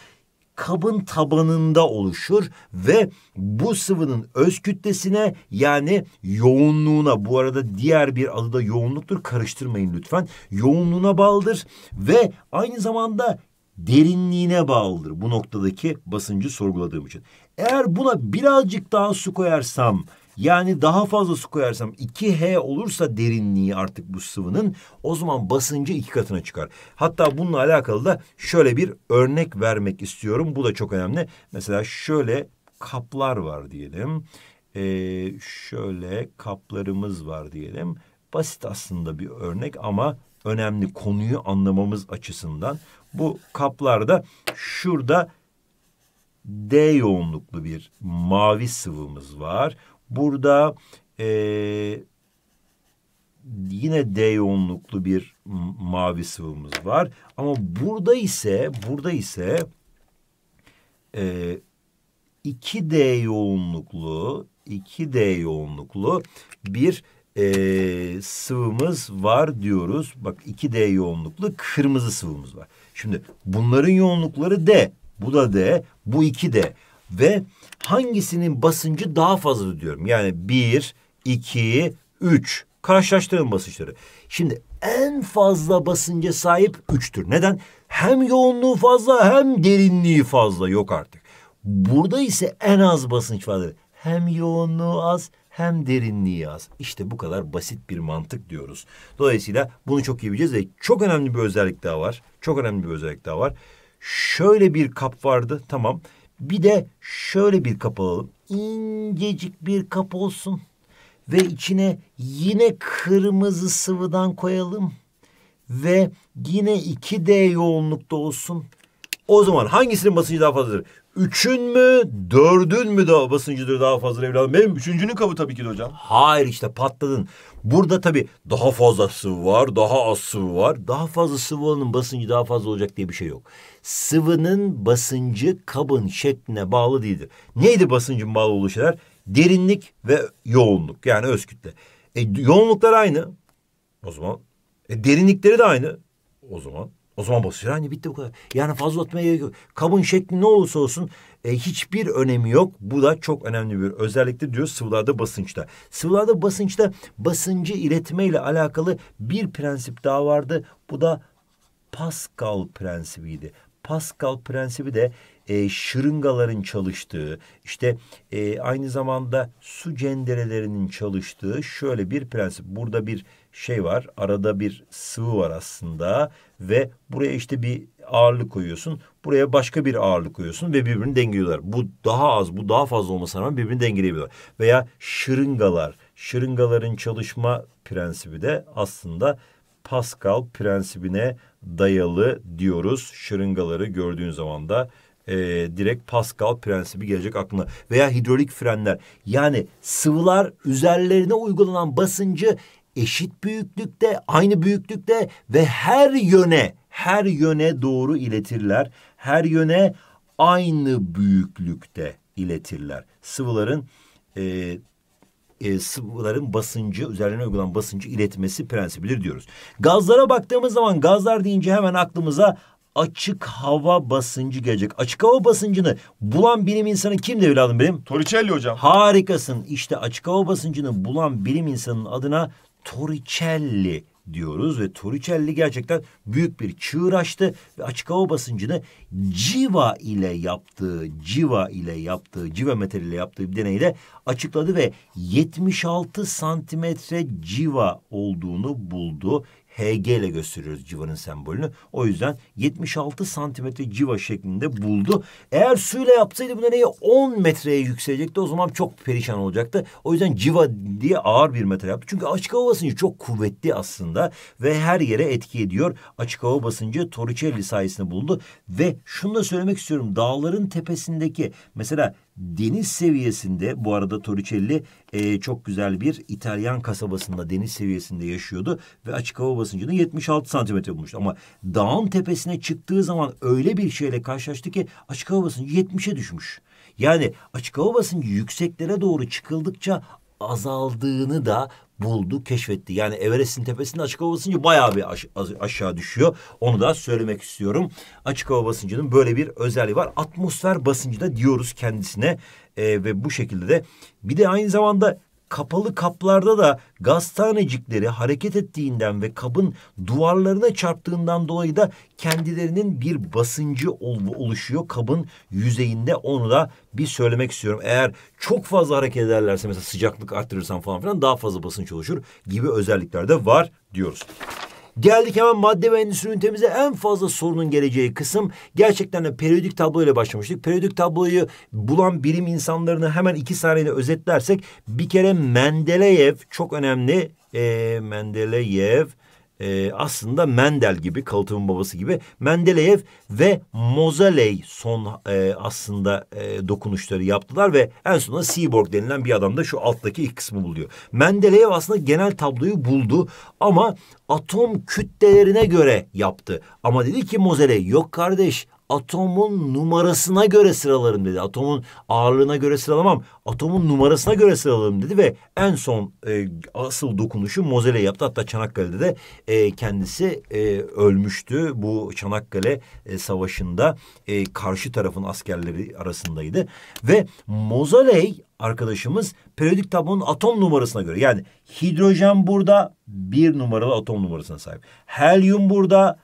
kabın tabanında oluşur ve bu sıvının öz kütlesine yani yoğunluğuna bu arada diğer bir adı da yoğunluktur karıştırmayın lütfen. Yoğunluğuna bağlıdır ve aynı zamanda derinliğine bağlıdır bu noktadaki basıncı sorguladığım için. Eğer buna birazcık daha su koyarsam yani daha fazla su koyarsam 2H olursa derinliği artık bu sıvının o zaman basıncı iki katına çıkar. Hatta bununla alakalı da şöyle bir örnek vermek istiyorum. Bu da çok önemli. Mesela şöyle kaplar var diyelim. Ee, şöyle kaplarımız var diyelim. Basit aslında bir örnek ama önemli konuyu anlamamız açısından. Bu kaplarda şurada D yoğunluklu bir mavi sıvımız var. Burada e, yine D yoğunluklu bir mavi sıvımız var. Ama burada ise burada ise e, 2D yoğunluklu 2D yoğunluklu bir e, sıvımız var diyoruz. Bak 2D yoğunluklu kırmızı sıvımız var. Şimdi bunların yoğunlukları D, bu da D, bu iki D ve hangisinin basıncı daha fazla diyorum. Yani bir, iki, üç karşılaştırın basınçları. Şimdi en fazla basınca sahip üçtür. Neden? Hem yoğunluğu fazla hem derinliği fazla yok artık. Burada ise en az basınç vardır. Hem yoğunluğu az hem derinliği az. İşte bu kadar basit bir mantık diyoruz. Dolayısıyla bunu çok iyi bileceğiz ve çok önemli bir özellik daha var. Çok önemli bir özellik daha var. Şöyle bir kap vardı tamam. Bir de şöyle bir kap alalım. İncecik bir kap olsun. Ve içine yine kırmızı sıvıdan koyalım. Ve yine 2D yoğunlukta olsun. O zaman hangisinin basıncı daha fazladır? üçün mü dördün mü daha basıncıdır daha fazla evladım? Benim üçüncünün kabı tabii ki de hocam. Hayır işte patladın. Burada tabii daha fazla sıvı var, daha az sıvı var. Daha fazla sıvı olanın basıncı daha fazla olacak diye bir şey yok. Sıvının basıncı kabın şekline bağlı değildir. Neydi basıncın bağlı olduğu şeyler? Derinlik ve yoğunluk yani öz kütle. E, yoğunluklar aynı o zaman. E, derinlikleri de aynı o zaman. O zaman basıyor. Hani bitti bu kadar. Yani fazla atmaya gerek yok. Kabın şekli ne olursa olsun e, hiçbir önemi yok. Bu da çok önemli bir özellikle diyor sıvılarda basınçta. Sıvılarda basınçta basıncı iletme ile alakalı bir prensip daha vardı. Bu da Pascal prensibiydi. Pascal prensibi de e, şırıngaların çalıştığı, işte e, aynı zamanda su cenderelerinin çalıştığı şöyle bir prensip. Burada bir şey var. Arada bir sıvı var aslında ve buraya işte bir ağırlık koyuyorsun. Buraya başka bir ağırlık koyuyorsun ve birbirini dengeliyorlar. Bu daha az, bu daha fazla olmasına rağmen birbirini dengeleyebiliyorlar. Veya şırıngalar. Şırıngaların çalışma prensibi de aslında Pascal prensibine dayalı diyoruz. Şırıngaları gördüğün zaman da e, direkt Pascal prensibi gelecek aklına. Veya hidrolik frenler. Yani sıvılar üzerlerine uygulanan basıncı eşit büyüklükte, aynı büyüklükte ve her yöne, her yöne doğru iletirler. Her yöne aynı büyüklükte iletirler. Sıvıların e, e, sıvıların basıncı, üzerlerine uygulan basıncı iletmesi prensibidir diyoruz. Gazlara baktığımız zaman gazlar deyince hemen aklımıza açık hava basıncı gelecek. Açık hava basıncını bulan bilim insanı kimdi evladım benim? Torricelli hocam. Harikasın. İşte açık hava basıncını bulan bilim insanının adına Torricelli diyoruz ve Torricelli gerçekten büyük bir çığır açtı ve açık hava basıncını Civa ile yaptığı, Civa ile yaptığı, Civa metal ile yaptığı bir deneyde açıkladı ve 76 santimetre Civa olduğunu buldu. HG ile gösteriyoruz civanın sembolünü. O yüzden 76 santimetre civa şeklinde buldu. Eğer suyla yapsaydı bu deneye 10 metreye yükselecekti. O zaman çok perişan olacaktı. O yüzden civa diye ağır bir metre yaptı. Çünkü açık hava basıncı çok kuvvetli aslında ve her yere etki ediyor. Açık hava basıncı Torricelli sayesinde buldu ve şunu da söylemek istiyorum. Dağların tepesindeki mesela deniz seviyesinde bu arada Torricelli e, çok güzel bir İtalyan kasabasında deniz seviyesinde yaşıyordu ve açık hava basıncını 76 santimetre bulmuştu. Ama dağın tepesine çıktığı zaman öyle bir şeyle karşılaştı ki açık hava basıncı 70'e düşmüş. Yani açık hava basıncı yükseklere doğru çıkıldıkça azaldığını da buldu, keşfetti. Yani Everest'in tepesinde açık hava basıncı bayağı bir aş aşağı düşüyor. Onu da söylemek istiyorum. Açık hava basıncının böyle bir özelliği var. Atmosfer basıncı da diyoruz kendisine. Ee, ve bu şekilde de bir de aynı zamanda kapalı kaplarda da gaz tanecikleri hareket ettiğinden ve kabın duvarlarına çarptığından dolayı da kendilerinin bir basıncı oluşuyor kabın yüzeyinde onu da bir söylemek istiyorum. Eğer çok fazla hareket ederlerse mesela sıcaklık arttırırsan falan filan daha fazla basınç oluşur gibi özellikler de var diyoruz. Geldik hemen madde ve endüstri ünitemize en fazla sorunun geleceği kısım. Gerçekten de periyodik tablo ile başlamıştık. Periyodik tabloyu bulan bilim insanlarını hemen iki saniyede özetlersek bir kere Mendeleyev çok önemli. E, Mendeleyev e, aslında Mendel gibi kalıtımın babası gibi Mendeleyev ve Mozaley son e, aslında e, dokunuşları yaptılar ve en sonunda Seaborg denilen bir adam da şu alttaki ilk kısmı buluyor. Mendeleyev aslında genel tabloyu buldu ama atom kütlelerine göre yaptı. Ama dedi ki Mozaley yok kardeş atomun numarasına göre sıralarım dedi. Atomun ağırlığına göre sıralamam. Atomun numarasına göre sıralarım dedi ve en son e, asıl dokunuşu Mozele yaptı. Hatta Çanakkale'de de e, kendisi e, ölmüştü. Bu Çanakkale e, Savaşı'nda e, karşı tarafın askerleri arasındaydı. Ve Mozele arkadaşımız periyodik tablonun atom numarasına göre yani hidrojen burada bir numaralı atom numarasına sahip. Helyum burada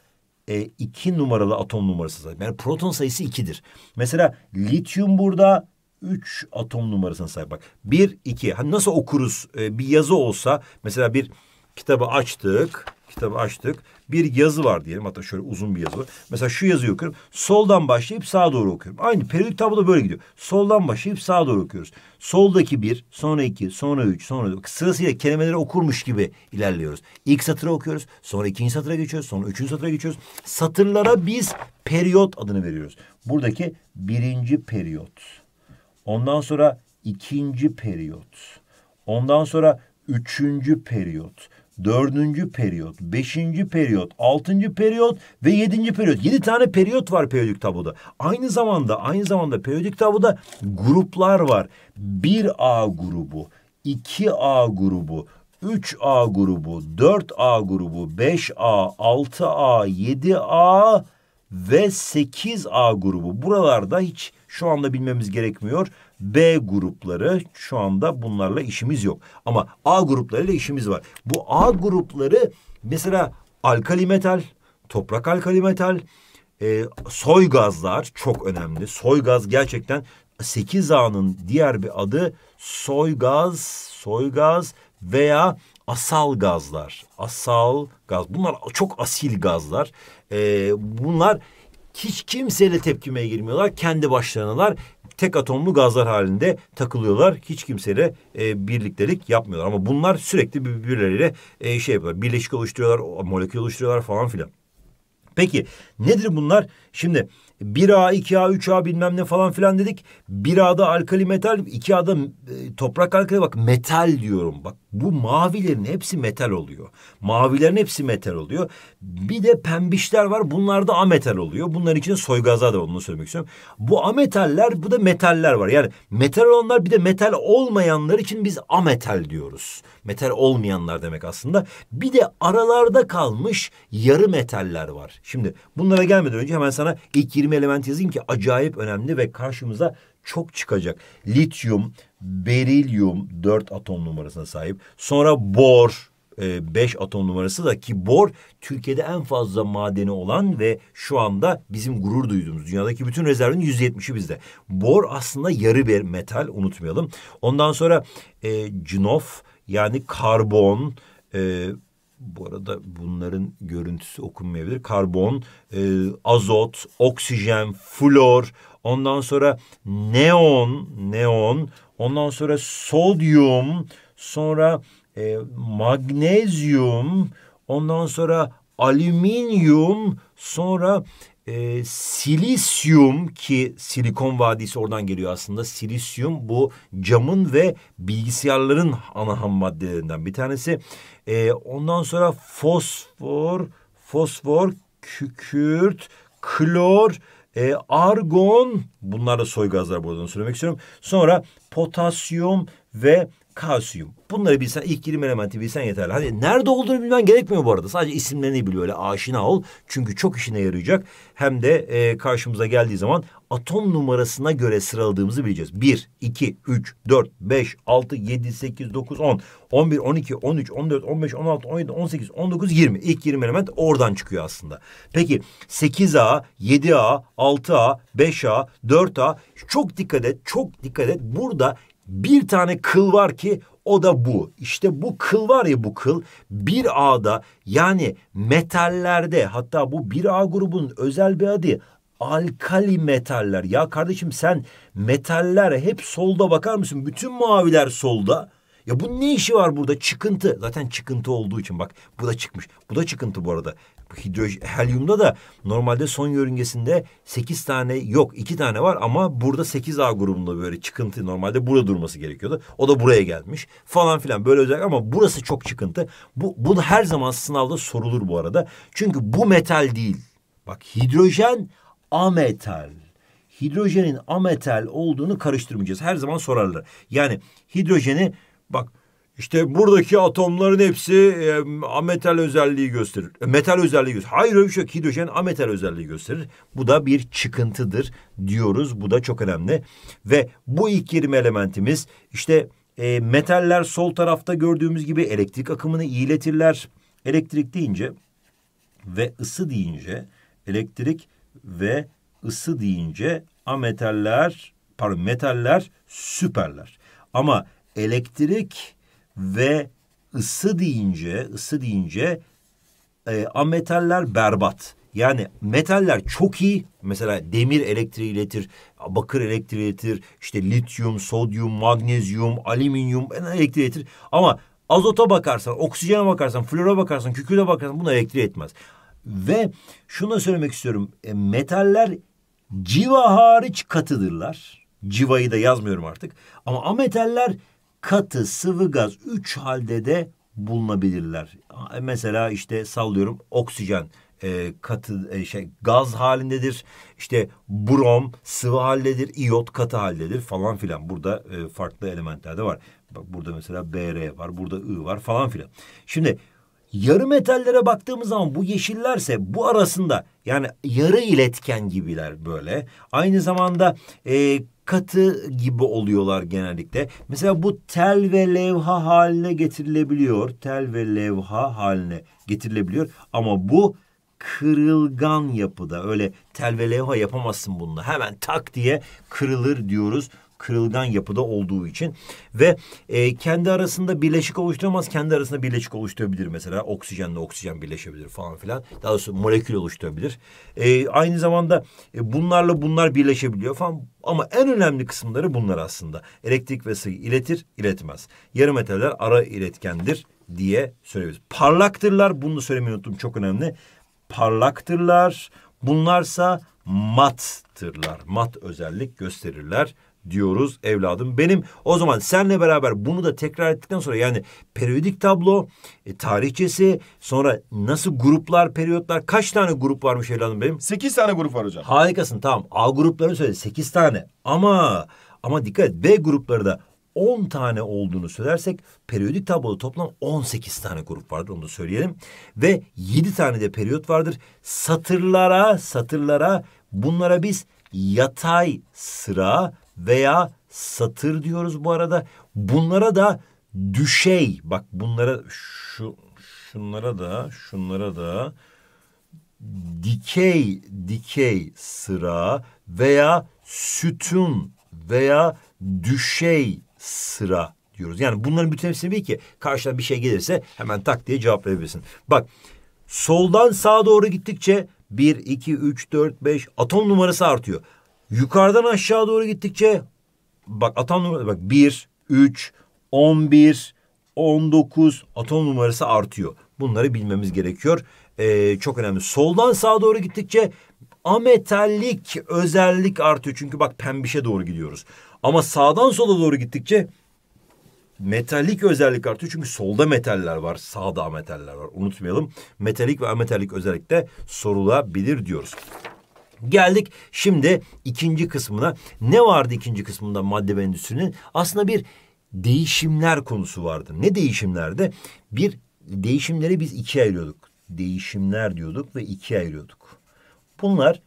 e, iki numaralı atom numarası sahip. Yani proton sayısı ikidir. Mesela lityum burada üç atom numarasına sahip. Bak bir iki. Hani nasıl okuruz? E, bir yazı olsa mesela bir kitabı açtık kitabı açtık. Bir yazı var diyelim hatta şöyle uzun bir yazı var. Mesela şu yazıyı okuyorum. Soldan başlayıp sağa doğru okuyorum. Aynı periyodik tabloda böyle gidiyor. Soldan başlayıp sağa doğru okuyoruz. Soldaki bir, sonra iki, sonra üç, sonra dört. Sırasıyla kelimeleri okurmuş gibi ilerliyoruz. İlk satıra okuyoruz. Sonra ikinci satıra geçiyoruz. Sonra üçüncü satıra geçiyoruz. Satırlara biz periyot adını veriyoruz. Buradaki birinci periyot. Ondan sonra ikinci periyot. Ondan sonra üçüncü periyot dördüncü periyot, beşinci periyot, altıncı periyot ve yedinci periyot. Yedi tane periyot var periyodik tabloda. Aynı zamanda aynı zamanda periyodik tabuda gruplar var. Bir A grubu, iki A grubu, 3A grubu, 4A grubu, 5A, 6A, 7A ve 8A grubu. Buralarda hiç şu anda bilmemiz gerekmiyor. B grupları şu anda bunlarla işimiz yok. Ama A gruplarıyla işimiz var. Bu A grupları mesela alkali metal, toprak alkali metal, e, soy gazlar çok önemli. Soy gaz gerçekten 8 A'nın diğer bir adı soy gaz, soy gaz veya asal gazlar. Asal gaz. Bunlar çok asil gazlar. E, bunlar hiç kimseyle tepkimeye girmiyorlar. Kendi başlarınalar tek atomlu gazlar halinde takılıyorlar. Hiç kimseyle e, birliktelik yapmıyorlar. Ama bunlar sürekli birbirleriyle e, şey yapıyorlar. Birleşik oluşturuyorlar, molekül oluşturuyorlar falan filan. Peki nedir bunlar? Şimdi 1A, 2A, 3A bilmem ne falan filan dedik. 1A'da alkali metal, 2A'da e, toprak alkali bak metal diyorum. Bak bu mavilerin hepsi metal oluyor. Mavilerin hepsi metal oluyor. Bir de pembişler var. Bunlar da ametal oluyor. Bunların içinde soygaza da onu söylemek istiyorum. Bu ametaller, bu da metaller var. Yani metal olanlar bir de metal olmayanlar için biz ametal diyoruz metal olmayanlar demek aslında. Bir de aralarda kalmış yarı metaller var. Şimdi bunlara gelmeden önce hemen sana ilk 20 element yazayım ki acayip önemli ve karşımıza çok çıkacak. Lityum, berilyum 4 atom numarasına sahip. Sonra bor 5 e, atom numarası da ki bor Türkiye'de en fazla madeni olan ve şu anda bizim gurur duyduğumuz dünyadaki bütün rezervin 170'i bizde. Bor aslında yarı bir metal unutmayalım. Ondan sonra e, cinof, yani karbon, e, bu arada bunların görüntüsü okunmayabilir. Karbon, e, azot, oksijen, flor, ondan sonra neon, neon, ondan sonra sodyum, sonra e, magnezyum, ondan sonra alüminyum, sonra e, ee, silisyum ki silikon vadisi oradan geliyor aslında. Silisyum bu camın ve bilgisayarların ana ham maddelerinden bir tanesi. E, ondan sonra fosfor, fosfor, kükürt, klor, e, argon bunlar da soy gazlar buradan söylemek istiyorum. Sonra potasyum ve kalsiyum. Bunları bilsen ilk 20 elementi bilsen yeterli. Hani nerede olduğunu bilmen gerekmiyor bu arada. Sadece isimlerini bil öyle aşina ol. Çünkü çok işine yarayacak. Hem de e, karşımıza geldiği zaman atom numarasına göre sıraladığımızı bileceğiz. 1, 2, 3, 4, 5, 6, 7, 8, 9, 10, 11, 12, 13, 14, 15, 16, 17, 18, 19, 20. İlk 20 element oradan çıkıyor aslında. Peki 8A, 7A, 6A, 5A, 4A çok dikkat et, çok dikkat et. Burada bir tane kıl var ki o da bu. İşte bu kıl var ya bu kıl bir A'da yani metallerde hatta bu bir A grubunun özel bir adı alkali metaller. Ya kardeşim sen metaller hep solda bakar mısın? Bütün maviler solda. Ya bu ne işi var burada? Çıkıntı. Zaten çıkıntı olduğu için bak bu da çıkmış. Bu da çıkıntı bu arada hidrojen, helyumda da normalde son yörüngesinde sekiz tane yok iki tane var ama burada sekiz A grubunda böyle çıkıntı normalde burada durması gerekiyordu. O da buraya gelmiş falan filan böyle özellik ama burası çok çıkıntı. Bu, bunu her zaman sınavda sorulur bu arada. Çünkü bu metal değil. Bak hidrojen ametal hidrojenin ametal olduğunu karıştırmayacağız. Her zaman sorarlar. Yani hidrojeni bak işte buradaki atomların hepsi e, ametal özelliği gösterir. E, metal özelliği gösterir. Hayır öyle bir şey Hidrojen ametal özelliği gösterir. Bu da bir çıkıntıdır diyoruz. Bu da çok önemli. Ve bu ilk 20 elementimiz işte e, metaller sol tarafta gördüğümüz gibi elektrik akımını iyiletirler. Elektrik deyince ve ısı deyince elektrik ve ısı deyince ametaller pardon metaller süperler. Ama elektrik ve ısı deyince ısı deyince e, ametaller berbat. Yani metaller çok iyi. Mesela demir elektriği iletir, bakır elektriği iletir, işte lityum, sodyum, magnezyum, alüminyum e, elektriği iletir. Ama azota bakarsan, oksijene bakarsan, flora bakarsan, kükürde bakarsan buna elektriği etmez. Ve şunu söylemek istiyorum. E, metaller civa hariç katıdırlar. Civayı da yazmıyorum artık. Ama ametaller metaller katı, sıvı gaz üç halde de bulunabilirler. E, mesela işte sallıyorum oksijen e, katı e, şey gaz halindedir. İşte brom sıvı haldedir, iyot katı haldedir falan filan. Burada e, farklı elementler de var. Bak burada mesela Br var, burada I var falan filan. Şimdi yarı metallere baktığımız zaman bu yeşillerse bu arasında yani yarı iletken gibiler böyle. Aynı zamanda e, katı gibi oluyorlar genellikle. Mesela bu tel ve levha haline getirilebiliyor. Tel ve levha haline getirilebiliyor. Ama bu kırılgan yapıda öyle tel ve levha yapamazsın bununla. Hemen tak diye kırılır diyoruz kırılgan yapıda olduğu için ve e, kendi arasında bileşik oluşturamaz. Kendi arasında bileşik oluşturabilir mesela. Oksijenle oksijen birleşebilir falan filan. Daha doğrusu molekül oluşturabilir. E, aynı zamanda e, bunlarla bunlar birleşebiliyor falan. Ama en önemli kısımları bunlar aslında. Elektrik ve sayı iletir, iletmez. Yarı metaller ara iletkendir diye söyleyebiliriz. Parlaktırlar, bunu söylemeyi unuttum çok önemli. Parlaktırlar, bunlarsa mattırlar. Mat özellik gösterirler diyoruz evladım. Benim o zaman senle beraber bunu da tekrar ettikten sonra yani periyodik tablo, e, tarihçesi, sonra nasıl gruplar, periyotlar, kaç tane grup varmış evladım benim? Sekiz tane grup var hocam. Harikasın tamam. A gruplarını söyle sekiz tane. Ama ama dikkat et B grupları da 10 tane olduğunu söylersek periyodik tabloda toplam 18 tane grup vardır onu da söyleyelim. Ve 7 tane de periyot vardır. Satırlara satırlara bunlara biz yatay sıra veya satır diyoruz bu arada. Bunlara da düşey bak bunlara şu şunlara da şunlara da dikey dikey sıra veya sütun veya düşey sıra diyoruz. Yani bunların bütün hepsini bil ki karşına bir şey gelirse hemen tak diye cevap verebilirsin. Bak soldan sağa doğru gittikçe 1, 2, 3, 4, 5 atom numarası artıyor. Yukarıdan aşağı doğru gittikçe bak atom numarası bak 1, 3, 11, 19 atom numarası artıyor. Bunları bilmemiz gerekiyor. Ee, çok önemli. Soldan sağa doğru gittikçe ametallik özellik artıyor. Çünkü bak pembişe doğru gidiyoruz. Ama sağdan sola doğru gittikçe metalik özellik artıyor. Çünkü solda metaller var, sağda ametaller var. Unutmayalım. Metalik ve ametallik özellik sorulabilir diyoruz. Geldik şimdi ikinci kısmına. Ne vardı ikinci kısmında madde ve Aslında bir değişimler konusu vardı. Ne değişimlerde? Bir değişimleri biz ikiye ayırıyorduk. Değişimler diyorduk ve ikiye ayırıyorduk. Bunlar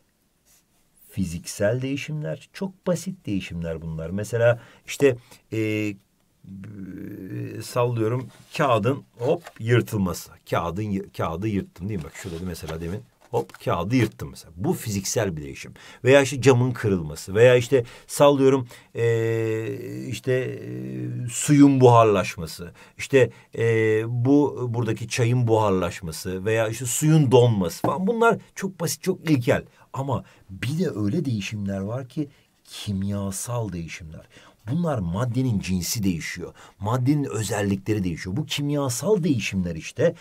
fiziksel değişimler, çok basit değişimler bunlar. Mesela işte e, sallıyorum kağıdın hop yırtılması. Kağıdın kağıdı yırttım değil mi? Bak şurada mesela demin Hop kağıdı yırttım mesela. Bu fiziksel bir değişim. Veya işte camın kırılması veya işte sallıyorum ee, işte e, suyun buharlaşması. İşte e, bu buradaki çayın buharlaşması veya işte suyun donması falan. Bunlar çok basit çok ilkel. Ama bir de öyle değişimler var ki kimyasal değişimler. Bunlar maddenin cinsi değişiyor. Maddenin özellikleri değişiyor. Bu kimyasal değişimler işte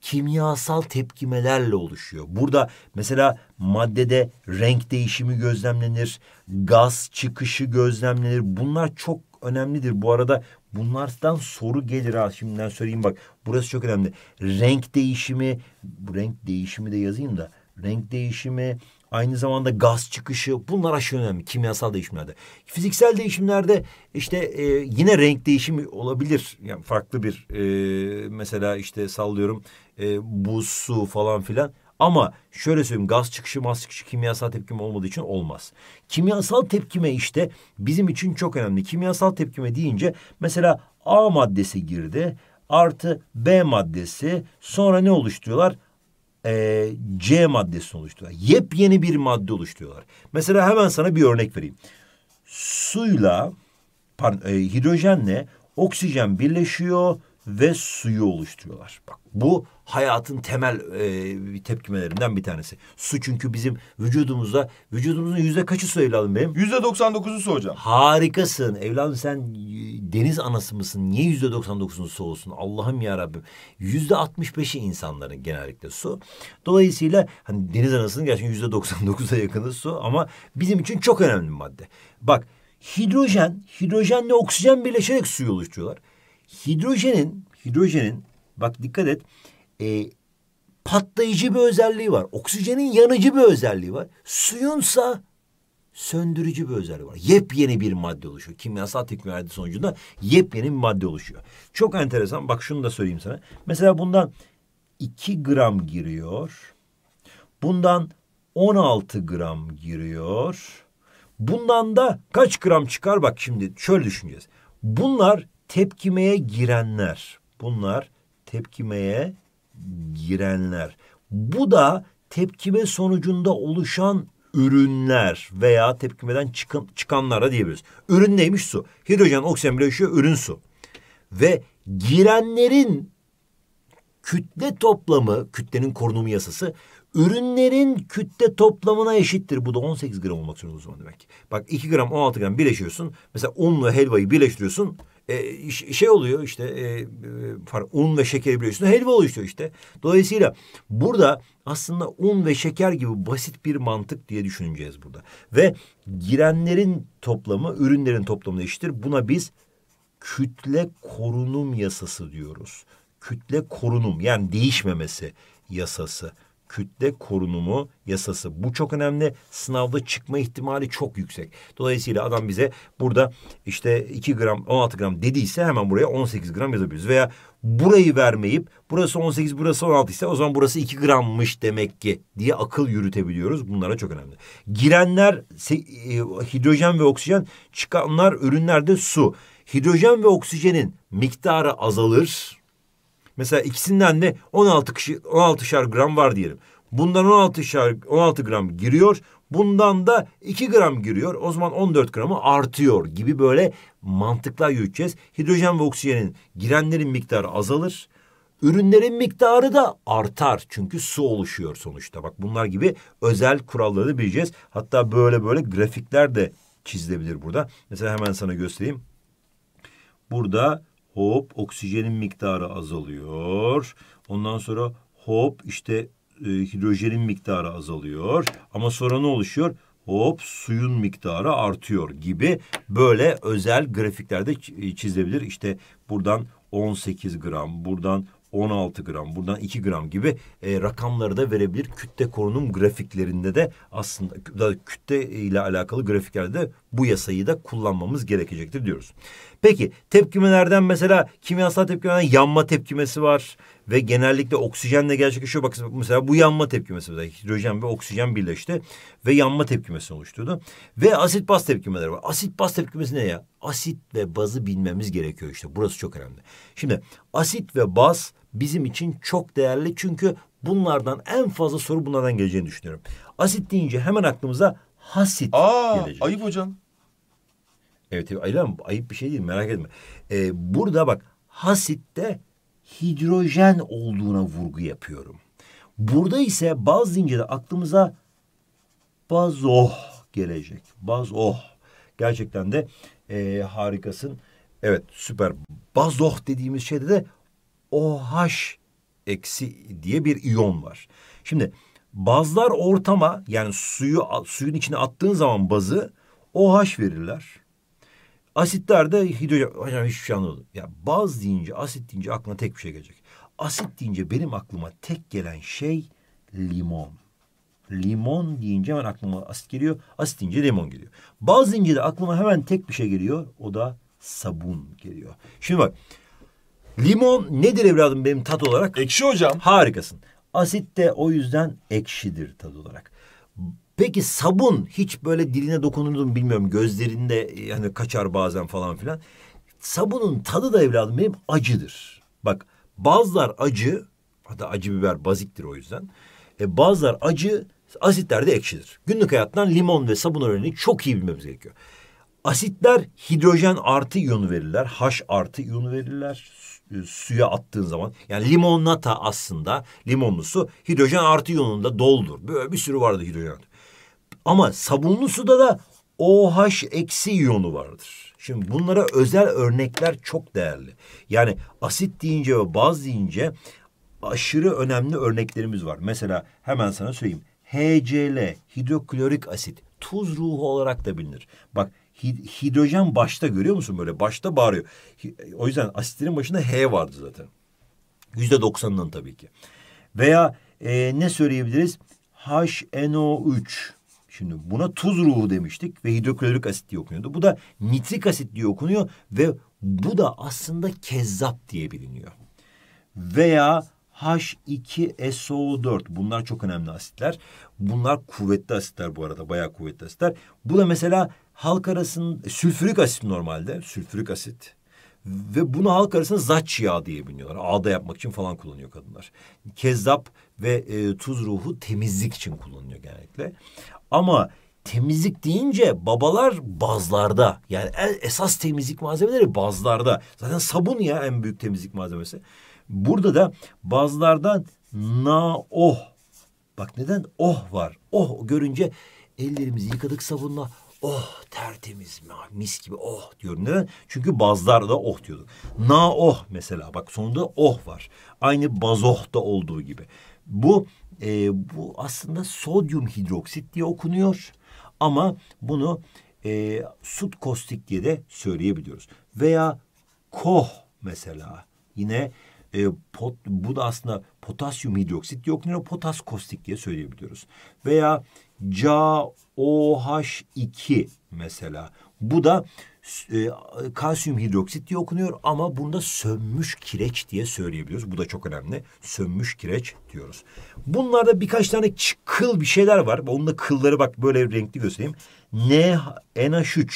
kimyasal tepkimelerle oluşuyor. Burada mesela maddede renk değişimi gözlemlenir, gaz çıkışı gözlemlenir. Bunlar çok önemlidir. Bu arada bunlardan soru gelir ha şimdiden söyleyeyim bak. Burası çok önemli. Renk değişimi, renk değişimi de yazayım da. Renk değişimi, Aynı zamanda gaz çıkışı bunlar aşırı önemli kimyasal değişimlerde. Fiziksel değişimlerde işte e, yine renk değişimi olabilir. Yani farklı bir e, mesela işte sallıyorum e, buz, su falan filan. Ama şöyle söyleyeyim gaz çıkışı, mas çıkışı kimyasal tepkime olmadığı için olmaz. Kimyasal tepkime işte bizim için çok önemli. Kimyasal tepkime deyince mesela A maddesi girdi artı B maddesi sonra ne oluşturuyorlar? e, C maddesi oluşturuyorlar. Yepyeni bir madde oluşturuyorlar. Mesela hemen sana bir örnek vereyim. Suyla pardon, e, hidrojenle oksijen birleşiyor ve suyu oluşturuyorlar. Bak bu hayatın temel e, tepkimelerinden bir tanesi. Su çünkü bizim vücudumuzda, vücudumuzun yüzde kaçı su evladım benim? Yüzde 99'u su hocam. Harikasın. Evladım sen deniz anası mısın? Niye yüzde 99'un su olsun? Allah'ım ya Rabbim. Yüzde beşi insanların genellikle su. Dolayısıyla hani deniz anasının gerçekten yüzde doksan dokuz'a yakını su ama bizim için çok önemli bir madde. Bak hidrojen, hidrojenle oksijen birleşerek suyu oluşturuyorlar. Hidrojenin, hidrojenin bak dikkat et e, patlayıcı bir özelliği var. Oksijenin yanıcı bir özelliği var. Suyunsa söndürücü bir özelliği var. Yepyeni bir madde oluşuyor. Kimyasal tek sonucunda yepyeni bir madde oluşuyor. Çok enteresan. Bak şunu da söyleyeyim sana. Mesela bundan 2 gram giriyor. Bundan 16 gram giriyor. Bundan da kaç gram çıkar? Bak şimdi şöyle düşüneceğiz. Bunlar tepkimeye girenler. Bunlar tepkimeye girenler. Bu da tepkime sonucunda oluşan ürünler veya tepkimeden çıkan, çıkanlara diyebiliriz. Ürün neymiş su? Hidrojen, oksijen birleşiyor, ürün su. Ve girenlerin kütle toplamı, kütlenin korunumu yasası, ürünlerin kütle toplamına eşittir. Bu da 18 gram olmak zorunda o zaman demek. Bak 2 gram, 16 gram birleşiyorsun. Mesela unla helvayı birleştiriyorsun e, şey oluyor işte e, e pardon, un ve şekeri biliyorsunuz helva oluşuyor işte. Dolayısıyla burada aslında un ve şeker gibi basit bir mantık diye düşüneceğiz burada. Ve girenlerin toplamı ürünlerin toplamına eşittir. Buna biz kütle korunum yasası diyoruz. Kütle korunum yani değişmemesi yasası kütle korunumu yasası. Bu çok önemli. Sınavda çıkma ihtimali çok yüksek. Dolayısıyla adam bize burada işte 2 gram 16 gram dediyse hemen buraya 18 gram yazabiliriz. Veya burayı vermeyip burası 18 burası 16 ise o zaman burası 2 grammış demek ki diye akıl yürütebiliyoruz. Bunlara çok önemli. Girenler e, hidrojen ve oksijen çıkanlar ürünlerde su. Hidrojen ve oksijenin miktarı azalır Mesela ikisinden de 16 kişi 16 şar gram var diyelim. Bundan 16 şar 16 gram giriyor. Bundan da 2 gram giriyor. O zaman 14 gramı artıyor gibi böyle mantıklar yürüteceğiz. Hidrojen ve oksijenin girenlerin miktarı azalır. Ürünlerin miktarı da artar çünkü su oluşuyor sonuçta. Bak bunlar gibi özel kuralları bileceğiz. Hatta böyle böyle grafikler de çizilebilir burada. Mesela hemen sana göstereyim. Burada hop oksijenin miktarı azalıyor. Ondan sonra hop işte e, hidrojenin miktarı azalıyor. Ama sonra ne oluşuyor? Hop suyun miktarı artıyor gibi böyle özel grafiklerde çizebilir. İşte buradan 18 gram, buradan 16 gram, buradan 2 gram gibi e, rakamları da verebilir. Kütle korunum grafiklerinde de aslında da kütle ile alakalı grafiklerde de bu yasayı da kullanmamız gerekecektir diyoruz. Peki tepkimelerden mesela kimyasal tepkimelerden yanma tepkimesi var ve genellikle oksijenle gerçekleşiyor. Bak mesela bu yanma tepkimesi mesela hidrojen ve oksijen birleşti ve yanma tepkimesi oluşturdu. Ve asit baz tepkimeleri var. Asit baz tepkimesi ne ya? Asit ve bazı bilmemiz gerekiyor işte. Burası çok önemli. Şimdi asit ve baz bizim için çok değerli çünkü bunlardan en fazla soru bunlardan geleceğini düşünüyorum. Asit deyince hemen aklımıza hasit Aa, gelecek. Ayıp hocam. Evet ayıp, ayıp bir şey değil merak etme. Ee, burada bak hasitte hidrojen olduğuna vurgu yapıyorum. Burada ise baz zinciri aklımıza baz oh gelecek. baz oh Gerçekten de e, harikasın. Evet süper. Baz oh dediğimiz şeyde de OH eksi diye bir iyon var. Şimdi bazlar ortama yani suyu suyun içine attığın zaman bazı OH verirler. Asitlerde hidrojen hocam hiç şey anlamadım. Ya baz deyince asit deyince aklına tek bir şey gelecek. Asit deyince benim aklıma tek gelen şey limon. Limon deyince hemen aklıma asit geliyor. Asit deyince limon geliyor. Baz deyince de aklıma hemen tek bir şey geliyor. O da sabun geliyor. Şimdi bak. Limon nedir evladım benim tat olarak? Ekşi hocam. Harikasın. Asit de o yüzden ekşidir tat olarak. Peki sabun hiç böyle diline dokunuldu mu bilmiyorum. Gözlerinde yani e, kaçar bazen falan filan. Sabunun tadı da evladım benim acıdır. Bak bazılar acı hatta acı biber baziktir o yüzden. E, bazılar acı asitler de ekşidir. Günlük hayattan limon ve sabun oranını çok iyi bilmemiz gerekiyor. Asitler hidrojen artı iyonu verirler. H artı iyonu verirler e, suya attığın zaman. Yani limonata aslında limonlu su hidrojen artı iyonunda doldur. Böyle bir sürü vardı hidrojen. Ama sabunlu suda da OH eksi iyonu vardır. Şimdi bunlara özel örnekler çok değerli. Yani asit deyince ve baz deyince aşırı önemli örneklerimiz var. Mesela hemen sana söyleyeyim. HCl, hidroklorik asit, tuz ruhu olarak da bilinir. Bak hidrojen başta görüyor musun böyle? Başta bağırıyor. O yüzden asitlerin başında H vardı zaten. Yüzde doksanından tabii ki. Veya e, ne söyleyebiliriz? HNO3 Şimdi buna tuz ruhu demiştik ve hidroklorik asit diye okunuyordu. Bu da nitrik asit diye okunuyor ve bu da aslında kezzap diye biliniyor. Veya H2SO4 bunlar çok önemli asitler. Bunlar kuvvetli asitler bu arada bayağı kuvvetli asitler. Bu da mesela halk arasında e, sülfürik asit normalde sülfürik asit ve bunu halk arasında zaç yağı diye biliniyorlar. Ağda yapmak için falan kullanıyor kadınlar. Kezzap ve e, tuz ruhu temizlik için kullanılıyor genellikle. Ama temizlik deyince babalar bazlarda. Yani esas temizlik malzemeleri bazlarda. Zaten sabun ya en büyük temizlik malzemesi. Burada da bazlardan na oh. Bak neden oh var. Oh görünce ellerimizi yıkadık sabunla. Oh tertemiz mis gibi oh diyorum. Neden? Çünkü bazlarda oh diyorduk. Na oh mesela bak sonunda oh var. Aynı bazoh da olduğu gibi. Bu e, bu aslında sodyum hidroksit diye okunuyor. Ama bunu e, sut kostik diye de söyleyebiliyoruz. Veya koh mesela yine e, pot, bu da aslında potasyum hidroksit diye okunuyor. Potas kostik diye söyleyebiliyoruz. Veya CaOH2 mesela. Bu da e, kalsiyum hidroksit diye okunuyor ama bunda sönmüş kireç diye söyleyebiliyoruz. Bu da çok önemli. Sönmüş kireç diyoruz. Bunlarda birkaç tane kıl bir şeyler var. Onun da kılları bak böyle renkli göstereyim. N, NH3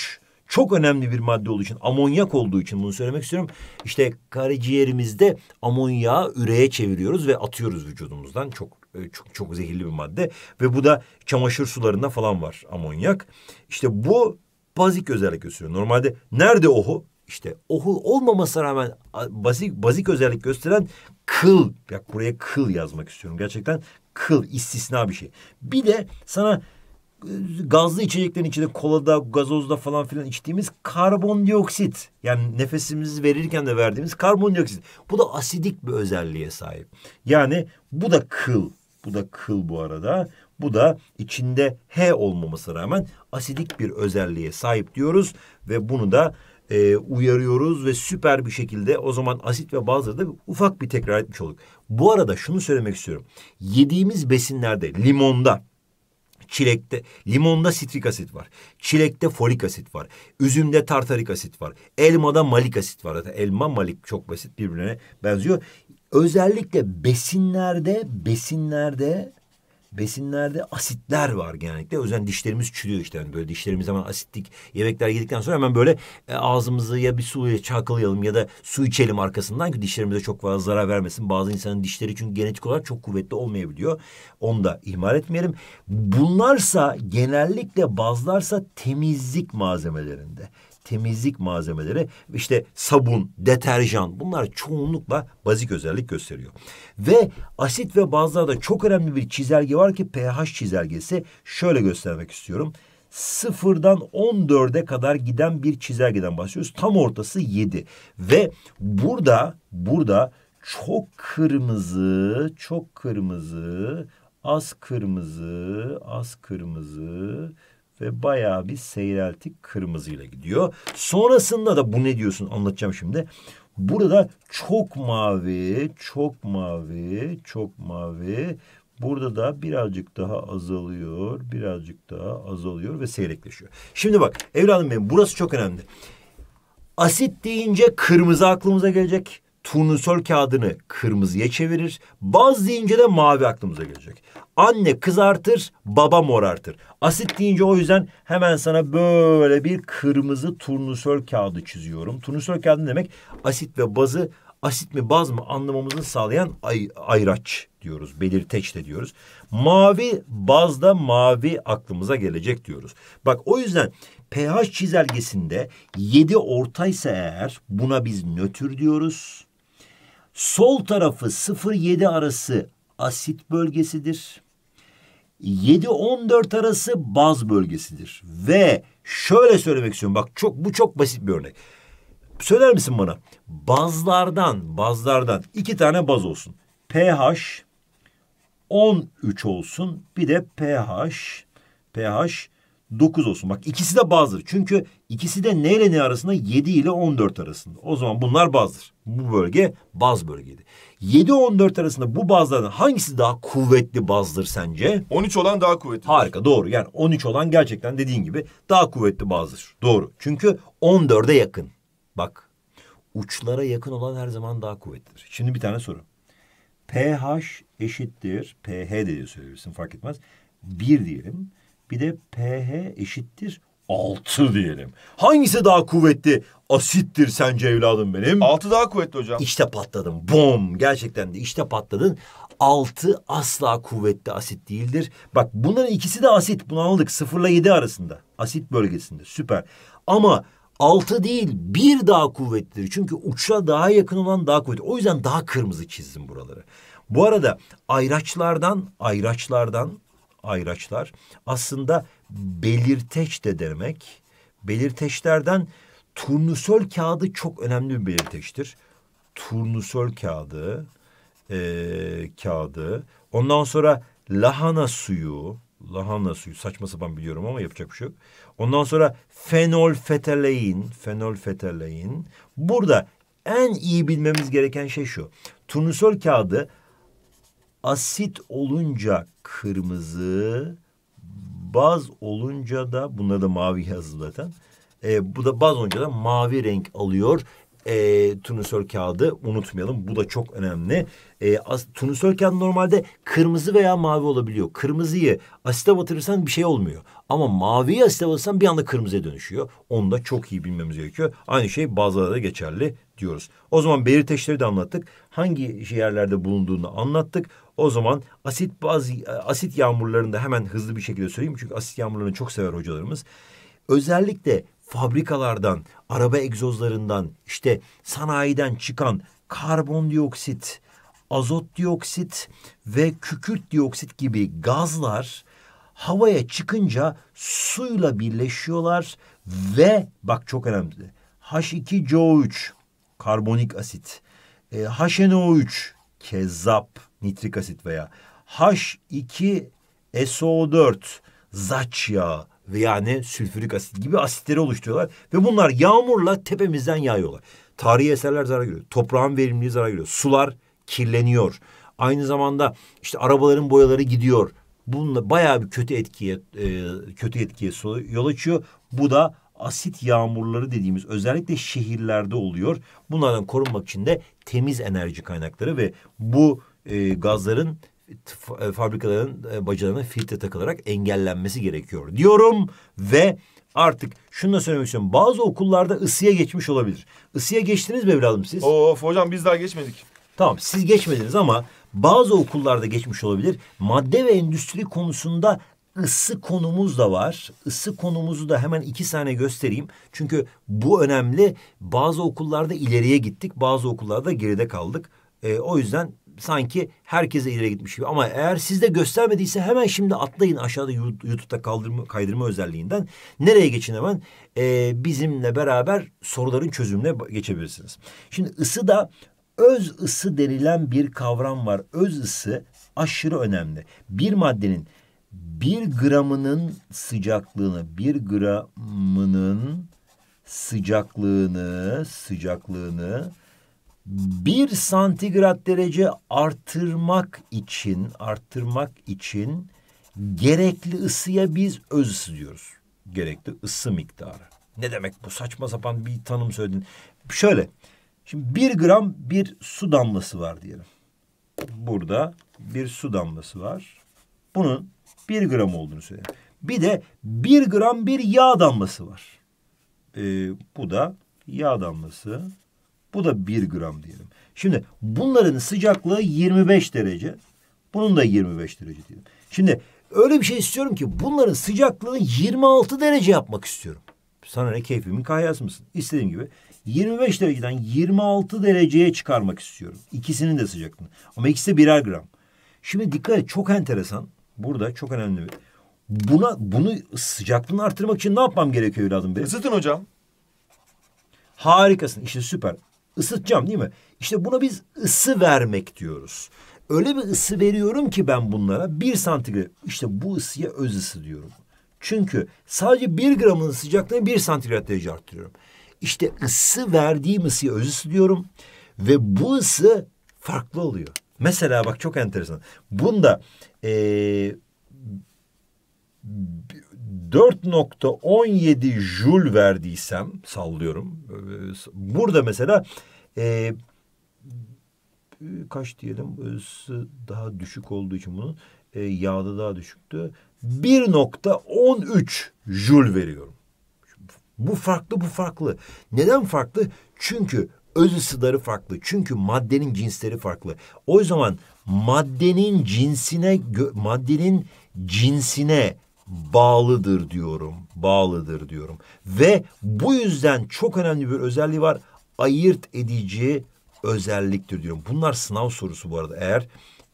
çok önemli bir madde olduğu için amonyak olduğu için bunu söylemek istiyorum. İşte karaciğerimizde amonyağı üreye çeviriyoruz ve atıyoruz vücudumuzdan. Çok e, çok çok zehirli bir madde ve bu da çamaşır sularında falan var amonyak. İşte bu bazik özellik gösteriyor. Normalde nerede ohu? İşte ohu olmamasına rağmen bazik, bazik özellik gösteren kıl. Bak buraya kıl yazmak istiyorum. Gerçekten kıl istisna bir şey. Bir de sana e, gazlı içeceklerin içinde kolada, gazozda falan filan içtiğimiz karbondioksit. Yani nefesimizi verirken de verdiğimiz karbondioksit. Bu da asidik bir özelliğe sahip. Yani bu da kıl. Bu da kıl bu arada. Bu da içinde H olmaması rağmen asidik bir özelliğe sahip diyoruz ve bunu da e, uyarıyoruz ve süper bir şekilde o zaman asit ve bazıları da ufak bir tekrar etmiş olduk. Bu arada şunu söylemek istiyorum. Yediğimiz besinlerde limonda, çilekte, limonda sitrik asit var. Çilekte folik asit var. Üzümde tartarik asit var. Elmada malik asit var. Zaten elma malik çok basit birbirine benziyor. Özellikle besinlerde, besinlerde besinlerde asitler var genellikle. O yüzden dişlerimiz çürüyor işte. Yani böyle dişlerimiz zaman asitlik yemekler yedikten sonra hemen böyle e, ağzımızı ya bir suyla çakılayalım ya da su içelim arkasından ki dişlerimize çok fazla zarar vermesin. Bazı insanın dişleri çünkü genetik olarak çok kuvvetli olmayabiliyor. Onu da ihmal etmeyelim. Bunlarsa genellikle bazılarsa temizlik malzemelerinde temizlik malzemeleri işte sabun, deterjan bunlar çoğunlukla bazik özellik gösteriyor. Ve asit ve bazlarda çok önemli bir çizelge var ki pH çizelgesi şöyle göstermek istiyorum. Sıfırdan 14'e kadar giden bir çizelgeden bahsediyoruz. Tam ortası 7 ve burada burada çok kırmızı, çok kırmızı, az kırmızı, az kırmızı, ve bayağı bir seyreltik kırmızıyla gidiyor. Sonrasında da bu ne diyorsun anlatacağım şimdi. Burada çok mavi, çok mavi, çok mavi. Burada da birazcık daha azalıyor, birazcık daha azalıyor ve seyrekleşiyor. Şimdi bak evladım benim burası çok önemli. Asit deyince kırmızı aklımıza gelecek. Turnusol kağıdını kırmızıya çevirir. Baz deyince de mavi aklımıza gelecek. Anne kızartır, baba morartır. Asit deyince o yüzden hemen sana böyle bir kırmızı turnusol kağıdı çiziyorum. Turnusol kağıdı demek asit ve bazı asit mi baz mı anlamamızı sağlayan ay, ayraç diyoruz. Belirteç de diyoruz. Mavi bazda mavi aklımıza gelecek diyoruz. Bak o yüzden pH çizelgesinde 7 ortaysa eğer buna biz nötr diyoruz. Sol tarafı 0-7 arası asit bölgesidir. 7-14 arası baz bölgesidir. Ve şöyle söylemek istiyorum. Bak çok bu çok basit bir örnek. Söyler misin bana? Bazlardan, bazlardan iki tane baz olsun. pH 13 olsun. Bir de pH pH 9 olsun. Bak ikisi de bazdır. Çünkü ikisi de ne ile ne arasında? 7 ile 14 arasında. O zaman bunlar bazdır. Bu bölge baz bölgeydi. 7-14 arasında bu bazlardan hangisi daha kuvvetli bazdır sence? 13 olan daha kuvvetli. Harika doğru. Yani 13 olan gerçekten dediğin gibi daha kuvvetli bazdır. Doğru. Çünkü 14'e yakın. Bak uçlara yakın olan her zaman daha kuvvetlidir. Şimdi bir tane soru. pH eşittir. pH de diye söyleyebilirsin fark etmez. 1 diyelim bir de pH eşittir altı diyelim. Hangisi daha kuvvetli? Asittir sence evladım benim. Altı daha kuvvetli hocam. İşte patladın. Bom. Gerçekten de işte patladın. Altı asla kuvvetli asit değildir. Bak bunların ikisi de asit. Bunu aldık. Sıfırla yedi arasında. Asit bölgesinde. Süper. Ama altı değil bir daha kuvvetlidir. Çünkü uçla daha yakın olan daha kuvvetli. O yüzden daha kırmızı çizdim buraları. Bu arada ayraçlardan, ayraçlardan ayraçlar aslında belirteç de demek. Belirteçlerden turnusol kağıdı çok önemli bir belirteçtir. Turnusol kağıdı, e, kağıdı. Ondan sonra lahana suyu, lahana suyu saçma sapan biliyorum ama yapacak bir şey yok. Ondan sonra fenol fetalein, fenol fetalein. Burada en iyi bilmemiz gereken şey şu. Turnusol kağıdı Asit olunca kırmızı, baz olunca da bunlar da mavi yazdı zaten. E, bu da baz olunca da mavi renk alıyor. E, turnusol kağıdı unutmayalım. Bu da çok önemli. E, as, turnusol kağıdı normalde kırmızı veya mavi olabiliyor. Kırmızıyı asite batırırsan bir şey olmuyor. Ama maviyi asite batırırsan bir anda kırmızıya dönüşüyor. Onu da çok iyi bilmemiz gerekiyor. Aynı şey bazılara geçerli diyoruz. O zaman belirteçleri de anlattık. Hangi şey yerlerde bulunduğunu anlattık. O zaman asit bazı e, asit yağmurlarında hemen hızlı bir şekilde söyleyeyim çünkü asit yağmurlarını çok sever hocalarımız. Özellikle fabrikalardan, araba egzozlarından, işte sanayiden çıkan karbondioksit, azot dioksit ve kükürt dioksit gibi gazlar havaya çıkınca suyla birleşiyorlar ve bak çok önemli H2CO3 karbonik asit, e, HNO3 kezzap nitrik asit veya H2SO4 zaç yağı veya ne sülfürik asit gibi asitleri oluşturuyorlar. Ve bunlar yağmurla tepemizden yağıyorlar. Tarihi eserler zarar görüyor. Toprağın verimliliği zarar görüyor. Sular kirleniyor. Aynı zamanda işte arabaların boyaları gidiyor. Bununla bayağı bir kötü etkiye e, kötü etkiye yol açıyor. Bu da asit yağmurları dediğimiz özellikle şehirlerde oluyor. Bunlardan korunmak için de temiz enerji kaynakları ve bu e, gazların e, fabrikaların e, bacalarına filtre takılarak engellenmesi gerekiyor diyorum ve artık şunu da söylemek istiyorum. Bazı okullarda ısıya geçmiş olabilir. Isıya geçtiniz mi evladım siz? Of hocam biz daha geçmedik. Tamam siz geçmediniz ama bazı okullarda geçmiş olabilir. Madde ve endüstri konusunda ısı konumuz da var. Isı konumuzu da hemen iki saniye göstereyim. Çünkü bu önemli. Bazı okullarda ileriye gittik, bazı okullarda geride kaldık. E, o yüzden sanki herkese ileri gitmiş gibi. Ama eğer sizde göstermediyse hemen şimdi atlayın aşağıda YouTube'da kaldırma, kaydırma özelliğinden. Nereye geçin hemen? Ee, bizimle beraber soruların çözümüne geçebilirsiniz. Şimdi ısı da öz ısı denilen bir kavram var. Öz ısı aşırı önemli. Bir maddenin bir gramının sıcaklığını, bir gramının sıcaklığını, sıcaklığını bir santigrat derece artırmak için arttırmak için gerekli ısıya biz öz ısı diyoruz. Gerekli ısı miktarı. Ne demek bu saçma sapan bir tanım söyledin. Şöyle. Şimdi bir gram bir su damlası var diyelim. Burada bir su damlası var. Bunun bir gram olduğunu söyleyelim. Bir de bir gram bir yağ damlası var. Ee, bu da yağ damlası bu da bir gram diyelim. Şimdi bunların sıcaklığı 25 derece. Bunun da 25 derece diyelim. Şimdi öyle bir şey istiyorum ki bunların sıcaklığını 26 derece yapmak istiyorum. Sana ne keyfimin kahyası mısın? İstediğim gibi 25 dereceden 26 dereceye çıkarmak istiyorum. İkisinin de sıcaklığını. Ama ikisi de birer gram. Şimdi dikkat et çok enteresan. Burada çok önemli bir. Buna, bunu sıcaklığını arttırmak için ne yapmam gerekiyor evladım benim? Isıtın hocam. Harikasın. İşte süper. Isıtacağım değil mi? İşte buna biz ısı vermek diyoruz. Öyle bir ısı veriyorum ki ben bunlara bir santigrat. İşte bu ısıya öz ısı diyorum. Çünkü sadece bir gramın sıcaklığını bir santigrat derece arttırıyorum. İşte ısı verdiğim ısıya öz ısı diyorum. Ve bu ısı farklı oluyor. Mesela bak çok enteresan. Bunda ee, 4.17 jül verdiysem sallıyorum. E, burada mesela e, kaç diyelim ısı daha düşük olduğu için bunun e, yağda daha düşüktü. 1.13 jül veriyorum. Bu farklı bu farklı. Neden farklı? Çünkü öz ısıları farklı. Çünkü maddenin cinsleri farklı. O zaman maddenin cinsine maddenin cinsine bağlıdır diyorum. Bağlıdır diyorum. Ve bu yüzden çok önemli bir özelliği var. Ayırt edici özelliktir diyorum. Bunlar sınav sorusu bu arada. Eğer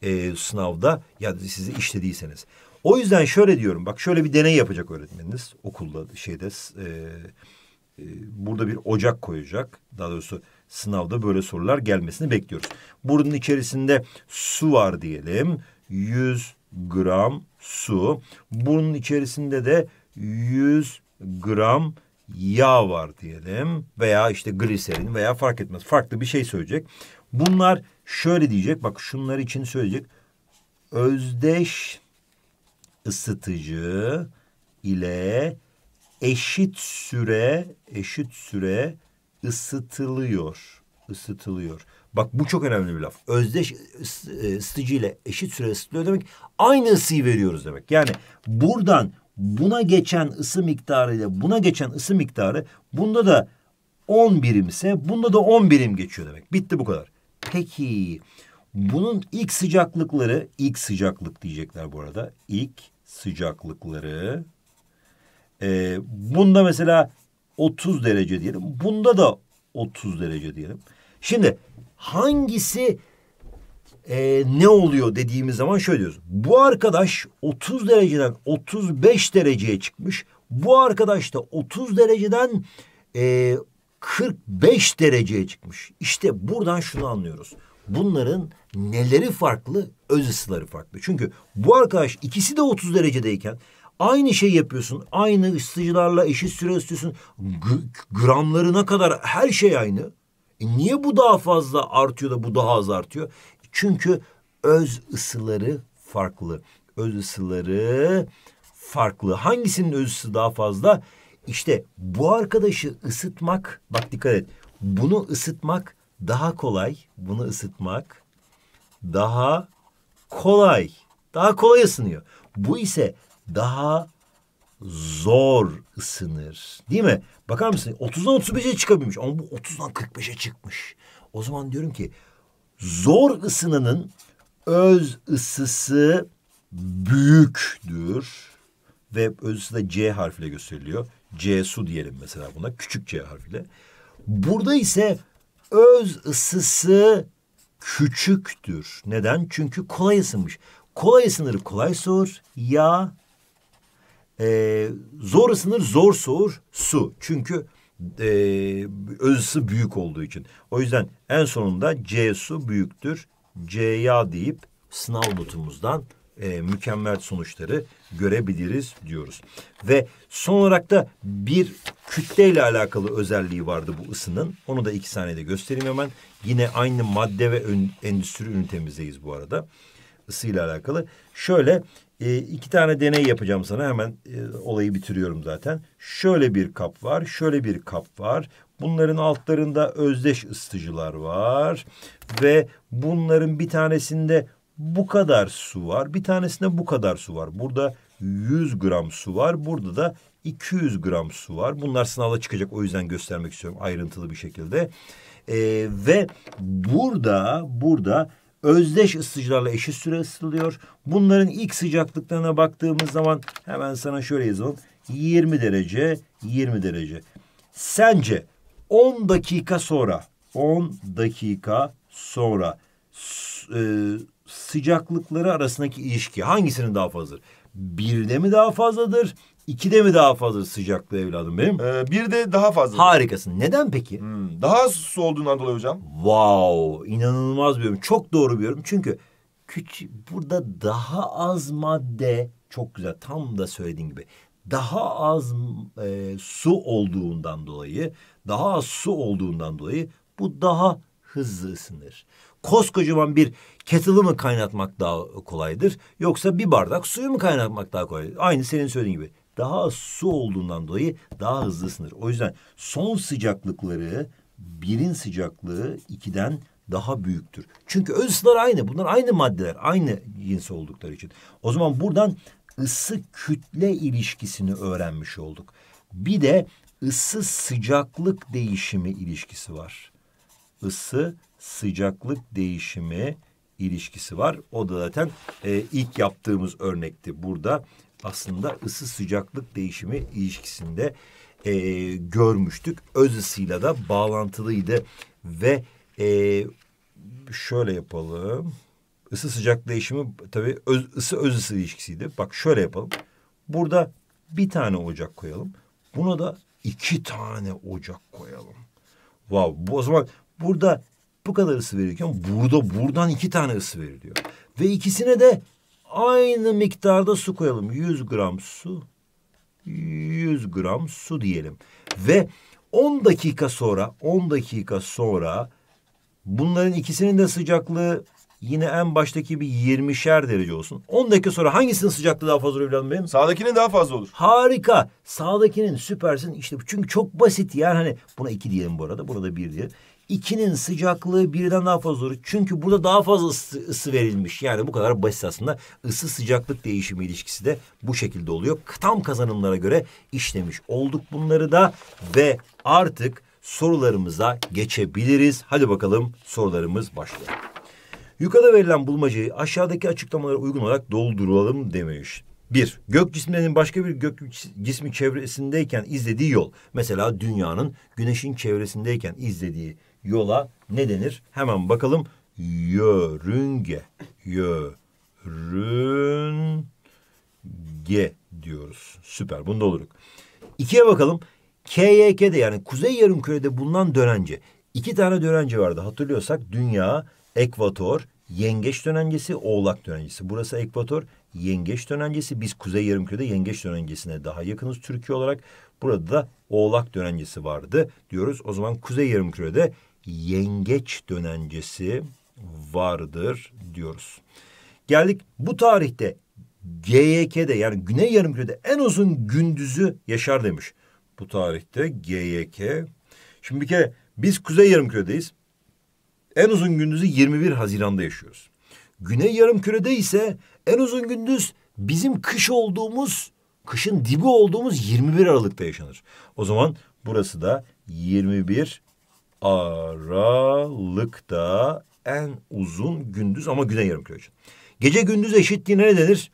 e, sınavda ya sizi işlediyseniz. O yüzden şöyle diyorum. Bak şöyle bir deney yapacak öğretmeniniz okulda şeyde e, e, burada bir ocak koyacak. Daha doğrusu sınavda böyle sorular gelmesini bekliyoruz. Bunun içerisinde su var diyelim. 100 gram su. Bunun içerisinde de 100 gram yağ var diyelim veya işte gliserin veya fark etmez farklı bir şey söyleyecek. Bunlar şöyle diyecek bak şunlar için söyleyecek özdeş ısıtıcı ile eşit süre eşit süre ısıtılıyor ısıtılıyor. Bak bu çok önemli bir laf. Özdeş ısıtıcı ile eşit süre ısıtılıyor demek aynı ısıyı veriyoruz demek. Yani buradan buna geçen ısı miktarı ile buna geçen ısı miktarı bunda da 10 birim ise bunda da 10 birim geçiyor demek. Bitti bu kadar. Peki bunun ilk sıcaklıkları ilk sıcaklık diyecekler bu arada. İlk sıcaklıkları e, bunda mesela 30 derece diyelim. Bunda da 30 derece diyelim. Şimdi hangisi e, ne oluyor dediğimiz zaman şöyle diyoruz. Bu arkadaş 30 dereceden 35 dereceye çıkmış. Bu arkadaş da 30 dereceden e, 45 dereceye çıkmış. İşte buradan şunu anlıyoruz. Bunların neleri farklı? Öz ısıları farklı. Çünkü bu arkadaş ikisi de 30 derecedeyken aynı şey yapıyorsun. Aynı ısıtıcılarla eşit süre ısıtıyorsun. G- gramlarına kadar her şey aynı. E niye bu daha fazla artıyor da bu daha az artıyor? Çünkü öz ısıları farklı. Öz ısıları farklı. Hangisinin öz ısı daha fazla? İşte bu arkadaşı ısıtmak, bak dikkat et. Bunu ısıtmak daha kolay. Bunu ısıtmak daha kolay. Daha kolay ısınıyor. Bu ise daha zor ısınır. Değil mi? Bakar mısın? 30'dan 35'e çıkabilmiş. Ama bu 30'dan 45'e çıkmış. O zaman diyorum ki zor ısınının öz ısısı büyüktür ve öz ısı da C harfiyle gösteriliyor. C su diyelim mesela buna küçük C harfiyle. Burada ise öz ısısı küçüktür. Neden? Çünkü kolay ısınmış. Kolay ısınır kolay soğur. Ya e, zor ısınır zor soğur su. Çünkü e, özısı büyük olduğu için. O yüzden en sonunda C su büyüktür. C C'ya deyip sınav notumuzdan e, mükemmel sonuçları görebiliriz diyoruz. Ve son olarak da bir kütleyle alakalı özelliği vardı bu ısının. Onu da iki saniyede göstereyim hemen. Yine aynı madde ve endüstri ünitemizdeyiz bu arada. Isıyla alakalı. Şöyle e, iki tane deney yapacağım sana hemen e, olayı bitiriyorum zaten. Şöyle bir kap var, şöyle bir kap var. Bunların altlarında özdeş ısıtıcılar var ve bunların bir tanesinde bu kadar su var, bir tanesinde bu kadar su var. Burada 100 gram su var, burada da 200 gram su var. Bunlar sınavda çıkacak o yüzden göstermek istiyorum ayrıntılı bir şekilde. Ee, ve burada burada özdeş ısıtıcılarla eşit süre ısıtılıyor. Bunların ilk sıcaklıklarına baktığımız zaman hemen sana şöyle yazalım. 20 derece, 20 derece. Sence 10 dakika sonra, 10 dakika sonra e, sıcaklıkları arasındaki ilişki hangisinin daha fazladır? Birde mi daha fazladır? İki de mi daha fazla sıcaklığı evladım benim? Ee, bir de daha fazla. Harikasın. Neden peki? Hmm, daha su olduğundan dolayı hocam. Wow. inanılmaz bir yorum. Çok doğru bir yorum. Çünkü küçük, burada daha az madde çok güzel. Tam da söylediğin gibi. Daha az e, su olduğundan dolayı, daha az su olduğundan dolayı bu daha hızlı ısınır. Koskocaman bir kettle'ı mı kaynatmak daha kolaydır yoksa bir bardak suyu mu kaynatmak daha kolay? Aynı senin söylediğin gibi daha az su olduğundan dolayı daha hızlı ısınır. O yüzden son sıcaklıkları birin sıcaklığı ikiden daha büyüktür. Çünkü öz ısılar aynı. Bunlar aynı maddeler. Aynı cins oldukları için. O zaman buradan ısı kütle ilişkisini öğrenmiş olduk. Bir de ısı sıcaklık değişimi ilişkisi var. Isı sıcaklık değişimi ilişkisi var. O da zaten e, ilk yaptığımız örnekti. Burada aslında ısı sıcaklık değişimi ilişkisinde e, görmüştük. Öz ısıyla da bağlantılıydı ve e, şöyle yapalım. Isı sıcak değişimi tabii öz, ısı öz ısı ilişkisiydi. Bak şöyle yapalım. Burada bir tane ocak koyalım. Buna da iki tane ocak koyalım. wow. bu o zaman burada bu kadar ısı verirken burada buradan iki tane ısı veriliyor. Ve ikisine de aynı miktarda su koyalım. 100 gram su, 100 gram su diyelim. Ve 10 dakika sonra, 10 dakika sonra bunların ikisinin de sıcaklığı yine en baştaki bir 20'şer derece olsun. 10 dakika sonra hangisinin sıcaklığı daha fazla olur evladım Sağdakinin daha fazla olur. Harika. Sağdakinin süpersin. İşte çünkü çok basit yani hani buna 2 diyelim bu arada. Burada 1 diyelim. İkinin sıcaklığı birden daha fazla olur. Çünkü burada daha fazla ısı, ısı verilmiş. Yani bu kadar basit aslında. Isı sıcaklık değişimi ilişkisi de bu şekilde oluyor. Tam kazanımlara göre işlemiş olduk bunları da ve artık sorularımıza geçebiliriz. Hadi bakalım sorularımız başlıyor. Yukarıda verilen bulmacayı aşağıdaki açıklamalara uygun olarak dolduralım demiş. Bir, gök cisminin başka bir gök cismi çevresindeyken izlediği yol. Mesela dünyanın güneşin çevresindeyken izlediği yola ne denir? Hemen bakalım. Yörünge. Yörünge diyoruz. Süper. Bunda oluruk. İkiye bakalım. KYK'de yani Kuzey Yarımküre'de bulunan dönence. İki tane dönence vardı hatırlıyorsak. Dünya, ekvator, yengeç dönencesi, oğlak dönencesi. Burası ekvator, yengeç dönencesi. Biz Kuzey Yarımküre'de yengeç dönencesine daha yakınız Türkiye olarak. Burada da oğlak dönencesi vardı diyoruz. O zaman Kuzey Yarımküre'de yengeç dönencesi vardır diyoruz. Geldik bu tarihte GYK'de yani Güney Yarımküre'de en uzun gündüzü yaşar demiş. Bu tarihte GYK. Şimdi bir kere biz Kuzey Yarımküre'deyiz. En uzun gündüzü 21 Haziran'da yaşıyoruz. Güney Yarımküre'de ise en uzun gündüz bizim kış olduğumuz, kışın dibi olduğumuz 21 Aralık'ta yaşanır. O zaman burası da 21 Aralık'ta en uzun gündüz ama güney yarımküre için. Gece gündüz eşitliğine ne denir?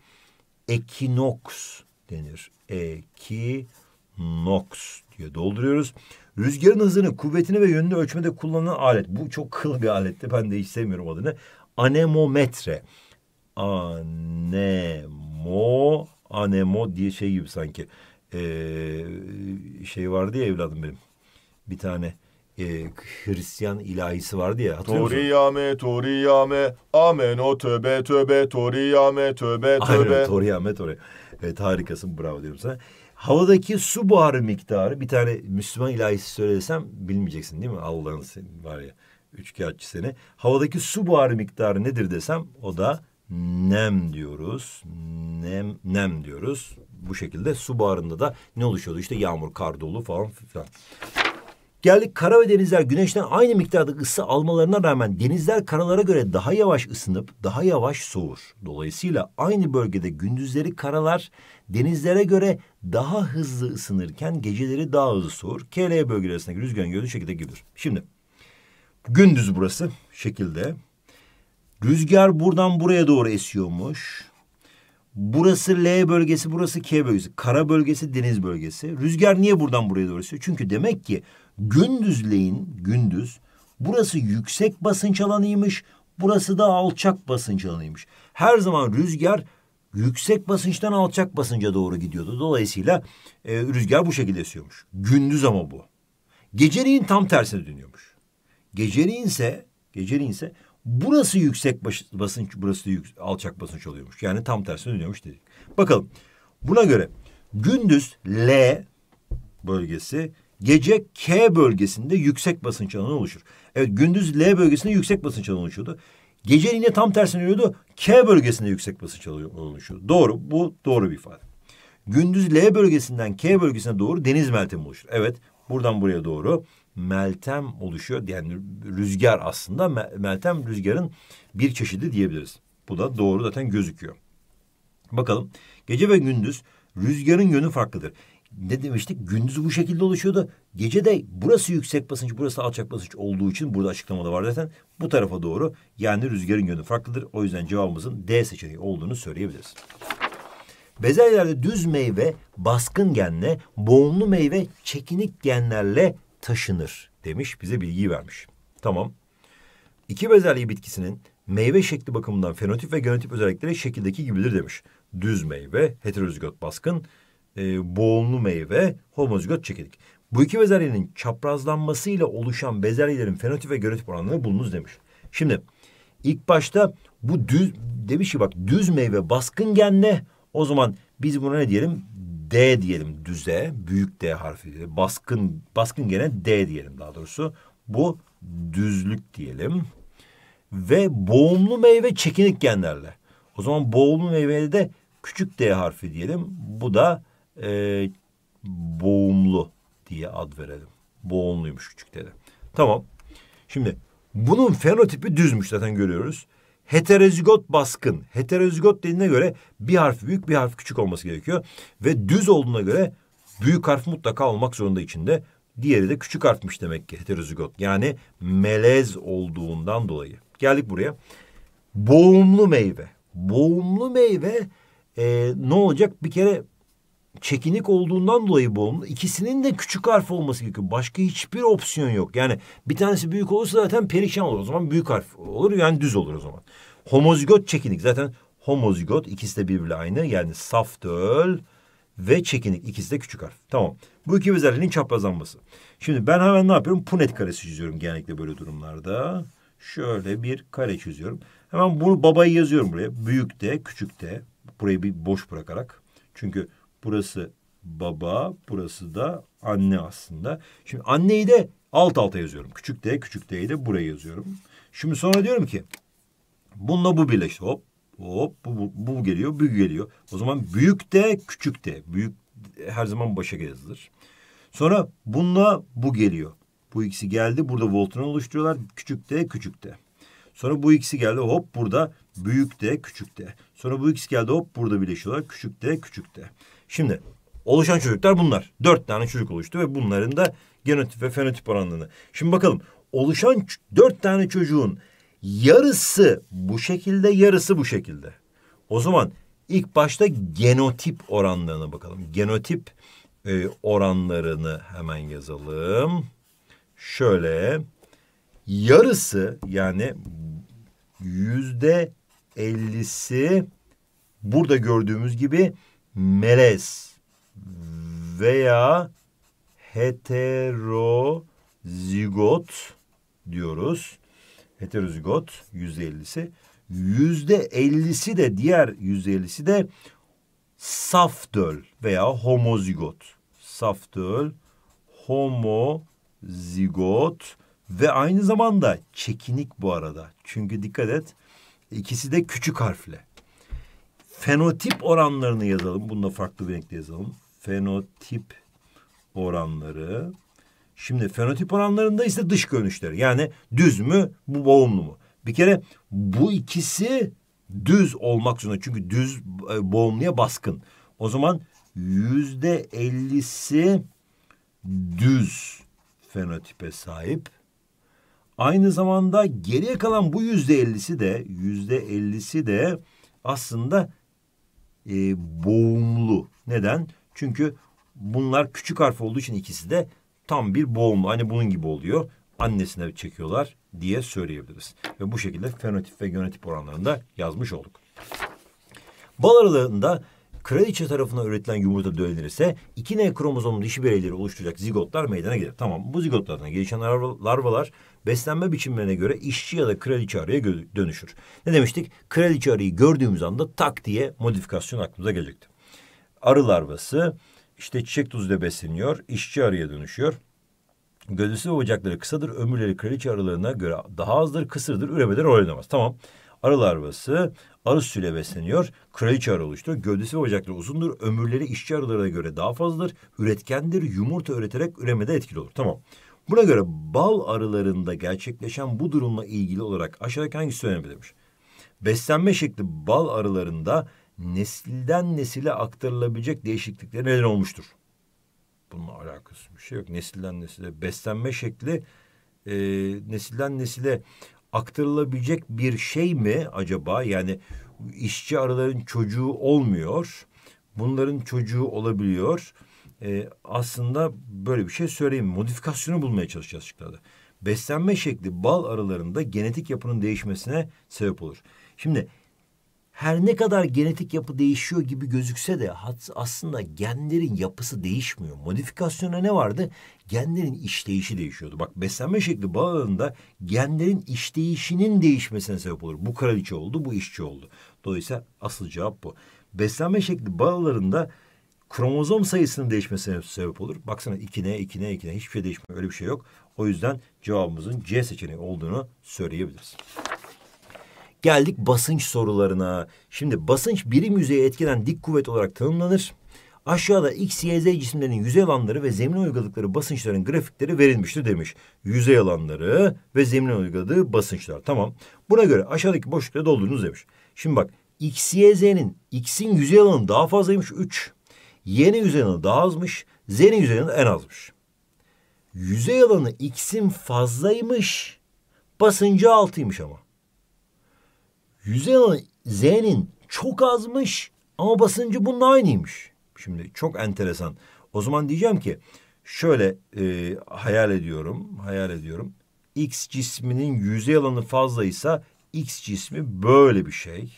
Ekinoks denir. Ekinoks diye dolduruyoruz. Rüzgarın hızını, kuvvetini ve yönünü ölçmede kullanılan alet. Bu çok kıl bir aletti. Ben de hiç sevmiyorum adını. Anemometre. Anemo, anemo diye şey gibi sanki. Ee, şey vardı ya evladım benim. Bir tane e, Hristiyan ilahisi vardı ya. Hatırlıyor musun? Toriyame, Toriyame, Amen o töbe töbe, Toriyame, töbe töbe. Aynen, Toriyame, Toriyame. Evet harikasın, bravo diyorum sana. Havadaki su buharı miktarı bir tane Müslüman ilahisi söylesem bilmeyeceksin değil mi? Allah'ın senin var ya üçkağıtçı seni. Havadaki su buharı miktarı nedir desem o da nem diyoruz. Nem, nem diyoruz. Bu şekilde su buharında da ne oluşuyordu? İşte yağmur, kar dolu falan filan. Geldik kara ve denizler güneşten aynı miktarda ısı almalarına rağmen denizler karalara göre daha yavaş ısınıp daha yavaş soğur. Dolayısıyla aynı bölgede gündüzleri karalar denizlere göre daha hızlı ısınırken geceleri daha hızlı soğur. KL bölgeleri arasındaki rüzgarın gördüğü şekilde gibidir. Şimdi gündüz burası şekilde. Rüzgar buradan buraya doğru esiyormuş. Burası L bölgesi, burası K bölgesi. Kara bölgesi, deniz bölgesi. Rüzgar niye buradan buraya doğru esiyor? Çünkü demek ki Gündüzleyin, gündüz burası yüksek basınç alanıymış, burası da alçak basınç alanıymış. Her zaman rüzgar yüksek basınçtan alçak basınca doğru gidiyordu. Dolayısıyla e, rüzgar bu şekilde esiyormuş. Gündüz ama bu. Geceliğin tam tersine dönüyormuş. Geceliğin ise, geceliğin ise burası yüksek bas, basınç, burası da yük, alçak basınç oluyormuş. Yani tam tersine dönüyormuş dedik. Bakalım. Buna göre gündüz L bölgesi Gece K bölgesinde yüksek basınç alanı oluşur. Evet gündüz L bölgesinde yüksek basınç alanı oluşuyordu. Gece yine tam tersine oluyordu. K bölgesinde yüksek basınç alanı oluşuyor. Doğru. Bu doğru bir ifade. Gündüz L bölgesinden K bölgesine doğru deniz meltemi oluşur. Evet. Buradan buraya doğru meltem oluşuyor. Yani rüzgar aslında meltem rüzgarın bir çeşidi diyebiliriz. Bu da doğru zaten gözüküyor. Bakalım. Gece ve gündüz rüzgarın yönü farklıdır ne demiştik? Gündüz bu şekilde oluşuyordu. Gece de burası yüksek basınç, burası alçak basınç olduğu için burada açıklamada var zaten. Bu tarafa doğru yani rüzgarın yönü farklıdır. O yüzden cevabımızın D seçeneği olduğunu söyleyebiliriz. Bezelyelerde düz meyve baskın genle, boğumlu meyve çekinik genlerle taşınır demiş. Bize bilgiyi vermiş. Tamam. İki bezelye bitkisinin meyve şekli bakımından fenotip ve genotip özellikleri şekildeki gibidir demiş. Düz meyve, heterozigot baskın, e, boğumlu meyve homozigot çekirdek. Bu iki bezelyenin çaprazlanmasıyla oluşan bezelyelerin fenotip ve genotip oranlarını bulunuz demiş. Şimdi ilk başta bu düz demiş ki bak düz meyve baskın genle o zaman biz buna ne diyelim? D diyelim düze, büyük D harfi diyelim. Baskın, baskın gene D diyelim daha doğrusu. Bu düzlük diyelim. Ve boğumlu meyve çekinik genlerle. O zaman boğumlu meyvede de küçük D harfi diyelim. Bu da e, boğumlu diye ad verelim. Boğumluymuş küçük dede. Tamam. Şimdi bunun fenotipi düzmüş zaten görüyoruz. Heterozigot baskın. Heterozigot dediğine göre bir harf büyük bir harf küçük olması gerekiyor. Ve düz olduğuna göre büyük harf mutlaka olmak zorunda içinde. Diğeri de küçük harfmiş demek ki heterozigot. Yani melez olduğundan dolayı. Geldik buraya. Boğumlu meyve. Boğumlu meyve e, ne olacak? Bir kere çekinik olduğundan dolayı bu ikisinin de küçük harf olması gerekiyor. Başka hiçbir opsiyon yok. Yani bir tanesi büyük olursa zaten perişan olur. O zaman büyük harf olur yani düz olur o zaman. Homozigot çekinik. Zaten homozigot ikisi de birbiriyle aynı. Yani saf döl ve çekinik ikisi de küçük harf. Tamam. Bu iki özelliğin çaprazlanması. Şimdi ben hemen ne yapıyorum? Punet karesi çiziyorum genellikle böyle durumlarda. Şöyle bir kare çiziyorum. Hemen bunu babayı yazıyorum buraya. Büyük de küçük de. Burayı bir boş bırakarak. Çünkü Burası baba, burası da anne aslında. Şimdi anneyi de alt alta yazıyorum. Küçük D, küçük D'yi de buraya yazıyorum. Şimdi sonra diyorum ki bununla bu birleşti. Hop, hop, bu, bu, bu geliyor, bu geliyor. O zaman büyük D, küçük D. Büyük her zaman başa yazılır. Sonra bununla bu geliyor. Bu ikisi geldi. Burada voltunu oluşturuyorlar. Küçük D, küçük D. Sonra bu ikisi geldi. Hop burada büyük D, küçük D. Sonra bu ikisi geldi. Hop burada birleşiyorlar. Küçük D, küçük D. Şimdi oluşan çocuklar bunlar. Dört tane çocuk oluştu ve bunların da genotip ve fenotip oranlarını. Şimdi bakalım oluşan dört tane çocuğun yarısı bu şekilde yarısı bu şekilde. O zaman ilk başta genotip oranlarına bakalım. Genotip e, oranlarını hemen yazalım. Şöyle yarısı yani yüzde ellisi burada gördüğümüz gibi melez veya heterozigot diyoruz. Heterozigot yüzde ellisi. Yüzde ellisi de diğer yüzde ellisi de saf veya homozigot. Saf homozigot ve aynı zamanda çekinik bu arada. Çünkü dikkat et ikisi de küçük harfle. Fenotip oranlarını yazalım. Bunu da farklı bir renkle yazalım. Fenotip oranları. Şimdi fenotip oranlarında ise dış görünüşleri. Yani düz mü, bu boğumlu mu? Bir kere bu ikisi düz olmak zorunda. Çünkü düz e, boğumluya baskın. O zaman yüzde ellisi düz fenotipe sahip. Aynı zamanda geriye kalan bu yüzde ellisi de yüzde ellisi de aslında e, boğumlu. Neden? Çünkü bunlar küçük harf olduğu için ikisi de tam bir boğumlu. Hani bunun gibi oluyor. Annesine çekiyorlar diye söyleyebiliriz. Ve bu şekilde fenotip ve genotip oranlarında yazmış olduk. Bal aralığında kraliçe tarafından üretilen yumurta döllenirse iki n kromozomu dişi bireyleri oluşturacak zigotlar meydana gelir. Tamam bu zigotlardan gelişen larvalar beslenme biçimlerine göre işçi ya da kraliçe arıya dönüşür. Ne demiştik? Kraliçe arıyı gördüğümüz anda tak diye modifikasyon aklımıza gelecekti. Arı larvası işte çiçek tuzuyla besleniyor, işçi arıya dönüşüyor. Gövdesi ve bacakları kısadır, ömürleri kraliçe arılarına göre daha azdır, kısırdır, üremede rol oynamaz. Tamam. Arı larvası arı sütüyle besleniyor kraliçe arı oluşturur. Gövdesi ve bacakları uzundur. Ömürleri işçi arılara göre daha fazladır. Üretkendir. Yumurta üreterek üremede etkili olur. Tamam. Buna göre bal arılarında gerçekleşen bu durumla ilgili olarak aşağıdaki hangisi önemli demiş. Beslenme şekli bal arılarında nesilden nesile aktarılabilecek değişikliklere neden olmuştur. Bununla alakası bir şey yok. Nesilden nesile beslenme şekli e, nesilden nesile aktarılabilecek bir şey mi acaba? Yani işçi arıların çocuğu olmuyor. Bunların çocuğu olabiliyor. Ee, aslında böyle bir şey söyleyeyim. Modifikasyonu bulmaya çalışacağız açıkçası. Beslenme şekli bal arılarında genetik yapının değişmesine sebep olur. Şimdi her ne kadar genetik yapı değişiyor gibi gözükse de aslında genlerin yapısı değişmiyor. Modifikasyona ne vardı? Genlerin işleyişi değişiyordu. Bak beslenme şekli bal bağlarında genlerin işleyişinin değişmesine sebep olur. Bu kraliçe oldu, bu işçi oldu. Dolayısıyla asıl cevap bu. Beslenme şekli bağlarında kromozom sayısının değişmesine sebep olur. Baksana 2N, 2N, 2N hiçbir şey değişmiyor. Öyle bir şey yok. O yüzden cevabımızın C seçeneği olduğunu söyleyebiliriz. Geldik basınç sorularına. Şimdi basınç birim yüzeye etkilen dik kuvvet olarak tanımlanır. Aşağıda X, Y, Z cisimlerinin yüzey alanları ve zemine uyguladıkları basınçların grafikleri verilmiştir demiş. Yüzey alanları ve zemine uyguladığı basınçlar. Tamam. Buna göre aşağıdaki boşlukları doldurunuz demiş. Şimdi bak X, Y, Z'nin X'in yüzey alanı daha fazlaymış 3. Y'nin yüzey alanı daha azmış. Z'nin yüzey alanı en azmış. Yüzey alanı X'in fazlaymış. Basıncı 6'ymış ama. Yüzey alanı Z'nin çok azmış ama basıncı bununla aynıymış. Şimdi çok enteresan. O zaman diyeceğim ki şöyle e, hayal ediyorum. Hayal ediyorum. X cisminin yüzey alanı fazlaysa X cismi böyle bir şey.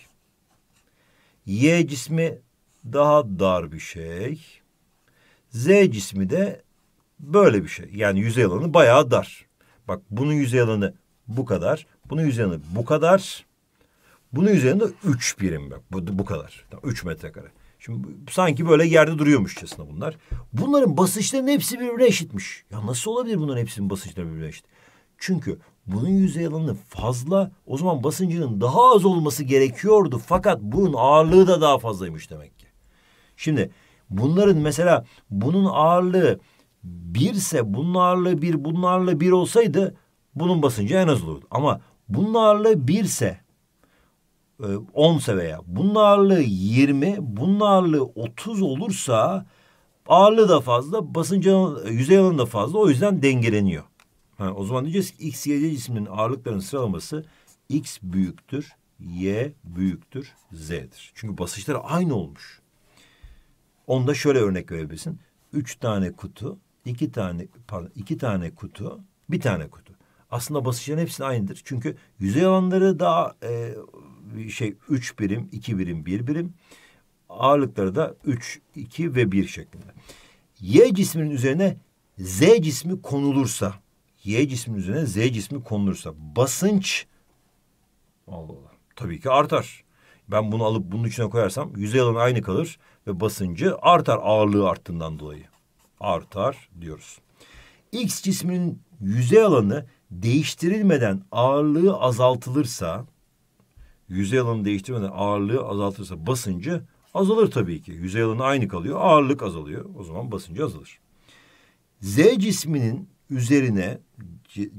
Y cismi daha dar bir şey. Z cismi de böyle bir şey. Yani yüzey alanı bayağı dar. Bak bunun yüzey alanı bu kadar. Bunun yüzey alanı bu kadar. Bunun üzerinde üç birim bak bu, bu kadar. Tamam, üç metrekare. Şimdi sanki böyle yerde duruyormuşçasına bunlar. Bunların basınçların hepsi birbirine eşitmiş. Ya nasıl olabilir bunların hepsinin basınçları birbirine eşit? Çünkü bunun yüzey alanı fazla o zaman basıncının daha az olması gerekiyordu fakat bunun ağırlığı da daha fazlaymış demek ki. Şimdi bunların mesela bunun ağırlığı birse bunun ağırlığı bir bunun ağırlığı bir olsaydı bunun basıncı en az olurdu. Ama bunun ağırlığı birse 10 e, veya bunun ağırlığı 20 bunun ağırlığı 30 olursa ağırlığı da fazla basıncı yüzey alanı da fazla o yüzden dengeleniyor. Ha, o zaman diyeceğiz ki X, Y, Z cisminin ağırlıklarının sıralaması X büyüktür, Y büyüktür, Z'dir. Çünkü basınçları aynı olmuş. Onda şöyle örnek verebilirsin. Üç tane kutu, iki tane pardon, iki tane kutu, bir tane kutu. Aslında basınçların hepsi aynıdır. Çünkü yüzey alanları daha e, şey üç birim, iki birim, bir birim. Ağırlıkları da üç, iki ve bir şeklinde. Y cisminin üzerine Z cismi konulursa Y cismin üzerine Z cismi konulursa basınç Allah Allah tabii ki artar. Ben bunu alıp bunun içine koyarsam yüzey alanı aynı kalır ve basıncı artar ağırlığı arttığından dolayı. Artar diyoruz. X cisminin yüzey alanı değiştirilmeden ağırlığı azaltılırsa yüzey alanı değiştirmeden ağırlığı azaltırsa basıncı azalır tabii ki. Yüzey alanı aynı kalıyor. Ağırlık azalıyor. O zaman basıncı azalır. Z cisminin üzerine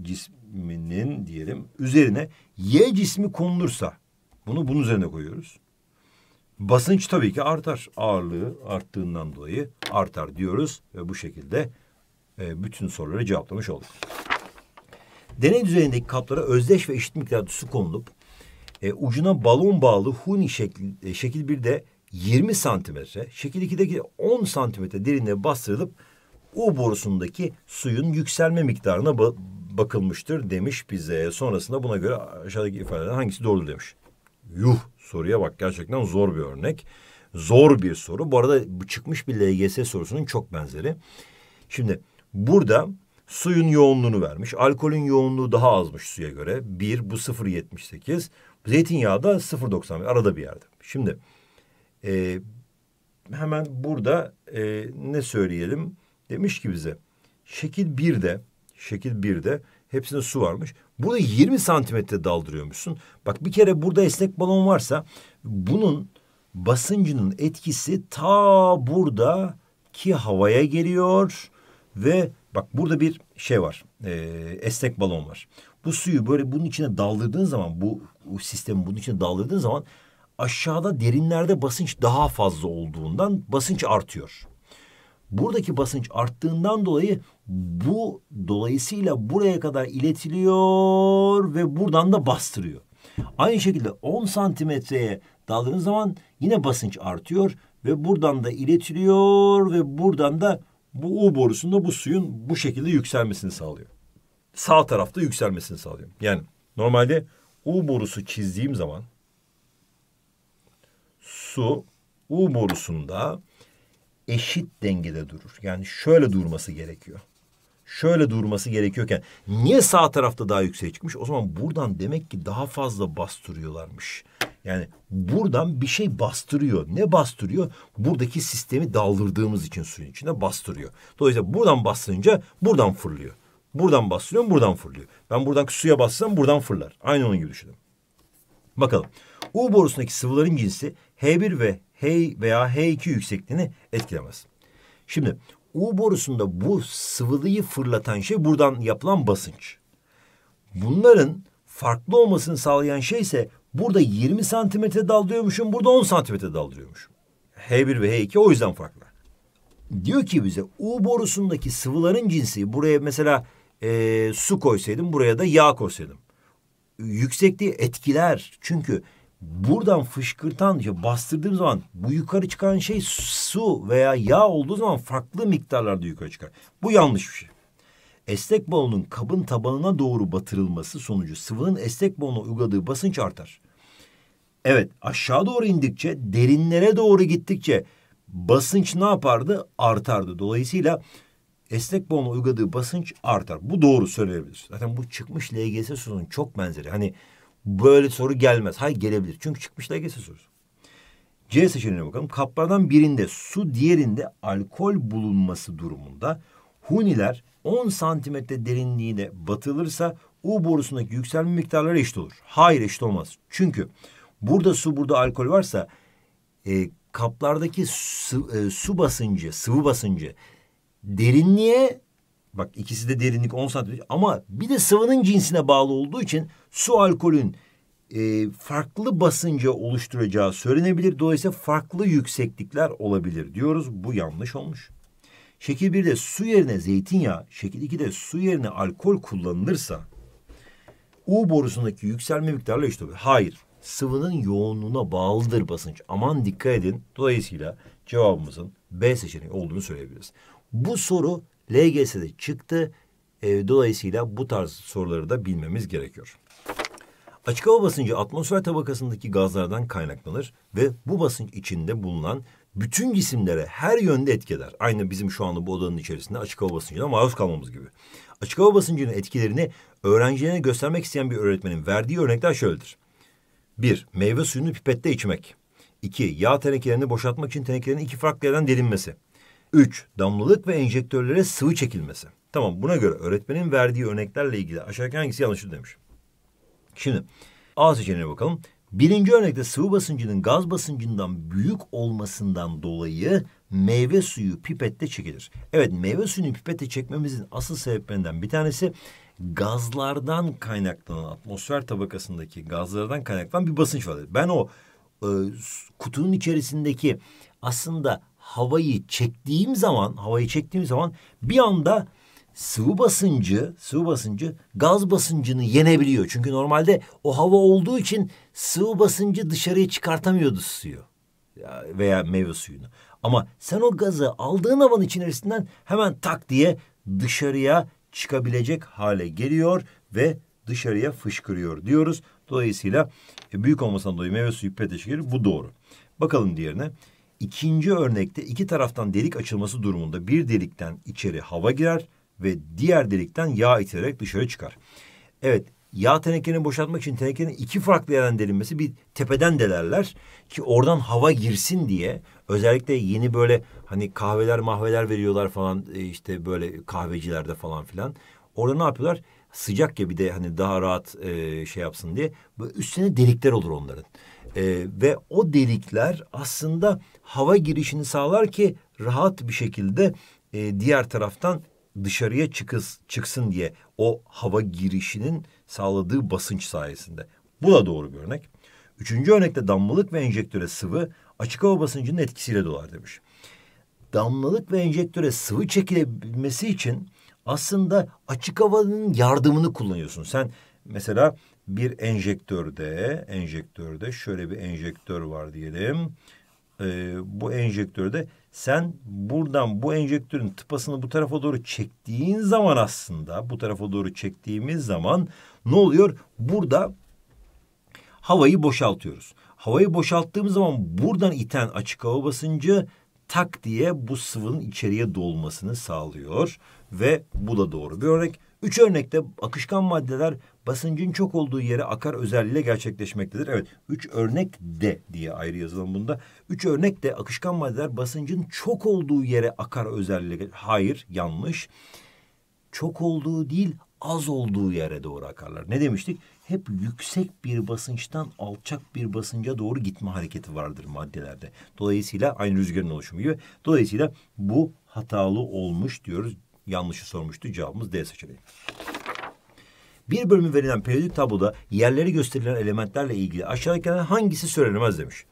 cisminin diyelim üzerine Y cismi konulursa bunu bunun üzerine koyuyoruz. Basınç tabii ki artar. Ağırlığı arttığından dolayı artar diyoruz ve bu şekilde e, bütün soruları cevaplamış olduk. Deney düzeyindeki kaplara özdeş ve eşit miktarda su konulup e, ucuna balon bağlı huni şekil, e, şekil 1'de 20 santimetre, şekil 2'deki 10 santimetre derinliğe bastırılıp U borusundaki suyun yükselme miktarına ba bakılmıştır demiş bize. Sonrasında buna göre aşağıdaki ifadeler hangisi doğru demiş. Yuh soruya bak gerçekten zor bir örnek. Zor bir soru. Bu arada çıkmış bir LGS sorusunun çok benzeri. Şimdi burada suyun yoğunluğunu vermiş. Alkolün yoğunluğu daha azmış suya göre. Bir bu 0.78. Zeytinyağı da 0.91 arada bir yerde. Şimdi e, hemen burada e, ne söyleyelim? Demiş ki bize şekil 1'de şekil 1'de hepsinde su varmış. Burada 20 santimetre daldırıyormuşsun. Bak bir kere burada esnek balon varsa bunun basıncının etkisi ta burada ki havaya geliyor ve bak burada bir şey var. E, esnek balon var. Bu suyu böyle bunun içine daldırdığın zaman bu, bu sistemi bunun içine daldırdığın zaman aşağıda derinlerde basınç daha fazla olduğundan basınç artıyor buradaki basınç arttığından dolayı bu dolayısıyla buraya kadar iletiliyor ve buradan da bastırıyor. Aynı şekilde 10 santimetreye daldığınız zaman yine basınç artıyor ve buradan da iletiliyor ve buradan da bu U borusunda bu suyun bu şekilde yükselmesini sağlıyor. Sağ tarafta yükselmesini sağlıyor. Yani normalde U borusu çizdiğim zaman su U borusunda eşit dengede durur. Yani şöyle durması gerekiyor. Şöyle durması gerekiyorken niye sağ tarafta daha yüksek çıkmış? O zaman buradan demek ki daha fazla bastırıyorlarmış. Yani buradan bir şey bastırıyor. Ne bastırıyor? Buradaki sistemi daldırdığımız için suyun içinde bastırıyor. Dolayısıyla buradan bastırınca buradan fırlıyor. Buradan bastırıyorum buradan fırlıyor. Ben buradan suya bassam buradan fırlar. Aynı onun gibi düşünün. Bakalım. U borusundaki sıvıların cinsi H1 ve H veya H2 yüksekliğini etkilemez. Şimdi U borusunda bu sıvılıyı fırlatan şey buradan yapılan basınç. Bunların farklı olmasını sağlayan şey ise burada 20 santimetre daldırıyormuşum, burada 10 santimetre daldırıyormuşum. H1 ve H2 o yüzden farklı. Diyor ki bize U borusundaki sıvıların cinsi buraya mesela e, su koysaydım buraya da yağ koysaydım. Yüksekliği etkiler çünkü buradan fışkırtan işte bastırdığım zaman bu yukarı çıkan şey su veya yağ olduğu zaman farklı miktarlarda yukarı çıkar. Bu yanlış bir şey. Esnek balonun kabın tabanına doğru batırılması sonucu sıvının esnek balona uyguladığı basınç artar. Evet aşağı doğru indikçe derinlere doğru gittikçe basınç ne yapardı? Artardı. Dolayısıyla esnek balona uyguladığı basınç artar. Bu doğru söyleyebiliriz. Zaten bu çıkmış LGS sorunun çok benzeri. Hani böyle soru gelmez. Hayır gelebilir. Çünkü çıkmış LGS sorusu. C seçeneğine bakalım. Kaplardan birinde su diğerinde alkol bulunması durumunda huniler 10 santimetre derinliğine batılırsa U borusundaki yükselme miktarları eşit olur. Hayır eşit olmaz. Çünkü burada su burada alkol varsa e, kaplardaki su, e, su basıncı sıvı basıncı derinliğe Bak ikisi de derinlik 10 santim. Ama bir de sıvının cinsine bağlı olduğu için su alkolün e, farklı basınca oluşturacağı söylenebilir. Dolayısıyla farklı yükseklikler olabilir diyoruz. Bu yanlış olmuş. Şekil 1'de su yerine zeytinyağı, şekil 2'de su yerine alkol kullanılırsa U borusundaki yükselme miktarla işte hayır. Sıvının yoğunluğuna bağlıdır basınç. Aman dikkat edin. Dolayısıyla cevabımızın B seçeneği olduğunu söyleyebiliriz. Bu soru LGS'de çıktı. E, dolayısıyla bu tarz soruları da bilmemiz gerekiyor. Açık hava basıncı atmosfer tabakasındaki gazlardan kaynaklanır ve bu basınç içinde bulunan bütün cisimlere her yönde etkiler. Aynı bizim şu anda bu odanın içerisinde açık hava basıncına maruz kalmamız gibi. Açık hava basıncının etkilerini öğrencilerine göstermek isteyen bir öğretmenin verdiği örnekler şöyledir. 1. Meyve suyunu pipette içmek. 2. Yağ tenekelerini boşaltmak için tenekelerin iki farklı yerden delinmesi. 3. damlalık ve enjektörlere sıvı çekilmesi. Tamam buna göre öğretmenin verdiği örneklerle ilgili aşağıdaki hangisi yanlıştır demiş. Şimdi A seçeneğine bakalım. Birinci örnekte sıvı basıncının gaz basıncından büyük olmasından dolayı meyve suyu pipette çekilir. Evet meyve suyunu pipette çekmemizin asıl sebeplerinden bir tanesi gazlardan kaynaklanan atmosfer tabakasındaki gazlardan kaynaklanan bir basınç var. Ben o e, kutunun içerisindeki aslında havayı çektiğim zaman, havayı çektiğim zaman bir anda sıvı basıncı, sıvı basıncı gaz basıncını yenebiliyor. Çünkü normalde o hava olduğu için sıvı basıncı dışarıya çıkartamıyordu suyu veya meyve suyunu. Ama sen o gazı aldığın havanın içerisinden hemen tak diye dışarıya çıkabilecek hale geliyor ve dışarıya fışkırıyor diyoruz. Dolayısıyla e, büyük olmasından dolayı meyve suyu pet bu doğru. Bakalım diğerine. İkinci örnekte iki taraftan delik açılması durumunda bir delikten içeri hava girer ve diğer delikten yağ iterek dışarı çıkar. Evet yağ tenekenin boşaltmak için tenekenin iki farklı yerden delinmesi bir tepeden delerler ki oradan hava girsin diye özellikle yeni böyle hani kahveler mahveler veriyorlar falan e, işte böyle kahvecilerde falan filan. Orada ne yapıyorlar? Sıcak ya bir de hani daha rahat e, şey yapsın diye. Böyle üstüne delikler olur onların. Ee, ve o delikler aslında hava girişini sağlar ki rahat bir şekilde e, diğer taraftan dışarıya çıkız, çıksın diye o hava girişinin sağladığı basınç sayesinde. Bu da doğru bir örnek. Üçüncü örnekte damlalık ve enjektöre sıvı açık hava basıncının etkisiyle dolar demiş. Damlalık ve enjektöre sıvı çekilebilmesi için aslında açık havanın yardımını kullanıyorsun. Sen mesela bir enjektörde enjektörde şöyle bir enjektör var diyelim. Ee, bu enjektörde sen buradan bu enjektörün tıpasını bu tarafa doğru çektiğin zaman aslında bu tarafa doğru çektiğimiz zaman ne oluyor? Burada havayı boşaltıyoruz. Havayı boşalttığımız zaman buradan iten açık hava basıncı tak diye bu sıvının içeriye dolmasını sağlıyor ve bu da doğru bir örnek. Üç örnekte akışkan maddeler basıncın çok olduğu yere akar özelliğiyle gerçekleşmektedir. Evet, üç örnek de diye ayrı yazılan bunda. Üç örnek de akışkan maddeler basıncın çok olduğu yere akar özelliğiyle. Hayır, yanlış. Çok olduğu değil, az olduğu yere doğru akarlar. Ne demiştik? Hep yüksek bir basınçtan alçak bir basınca doğru gitme hareketi vardır maddelerde. Dolayısıyla aynı rüzgarın oluşumu gibi. Dolayısıyla bu hatalı olmuş diyoruz. Yanlışı sormuştu. Cevabımız D seçeneği. Bir bölümü verilen periyodik tabloda yerleri gösterilen elementlerle ilgili aşağıdakilerden hangisi söylenemez demiş.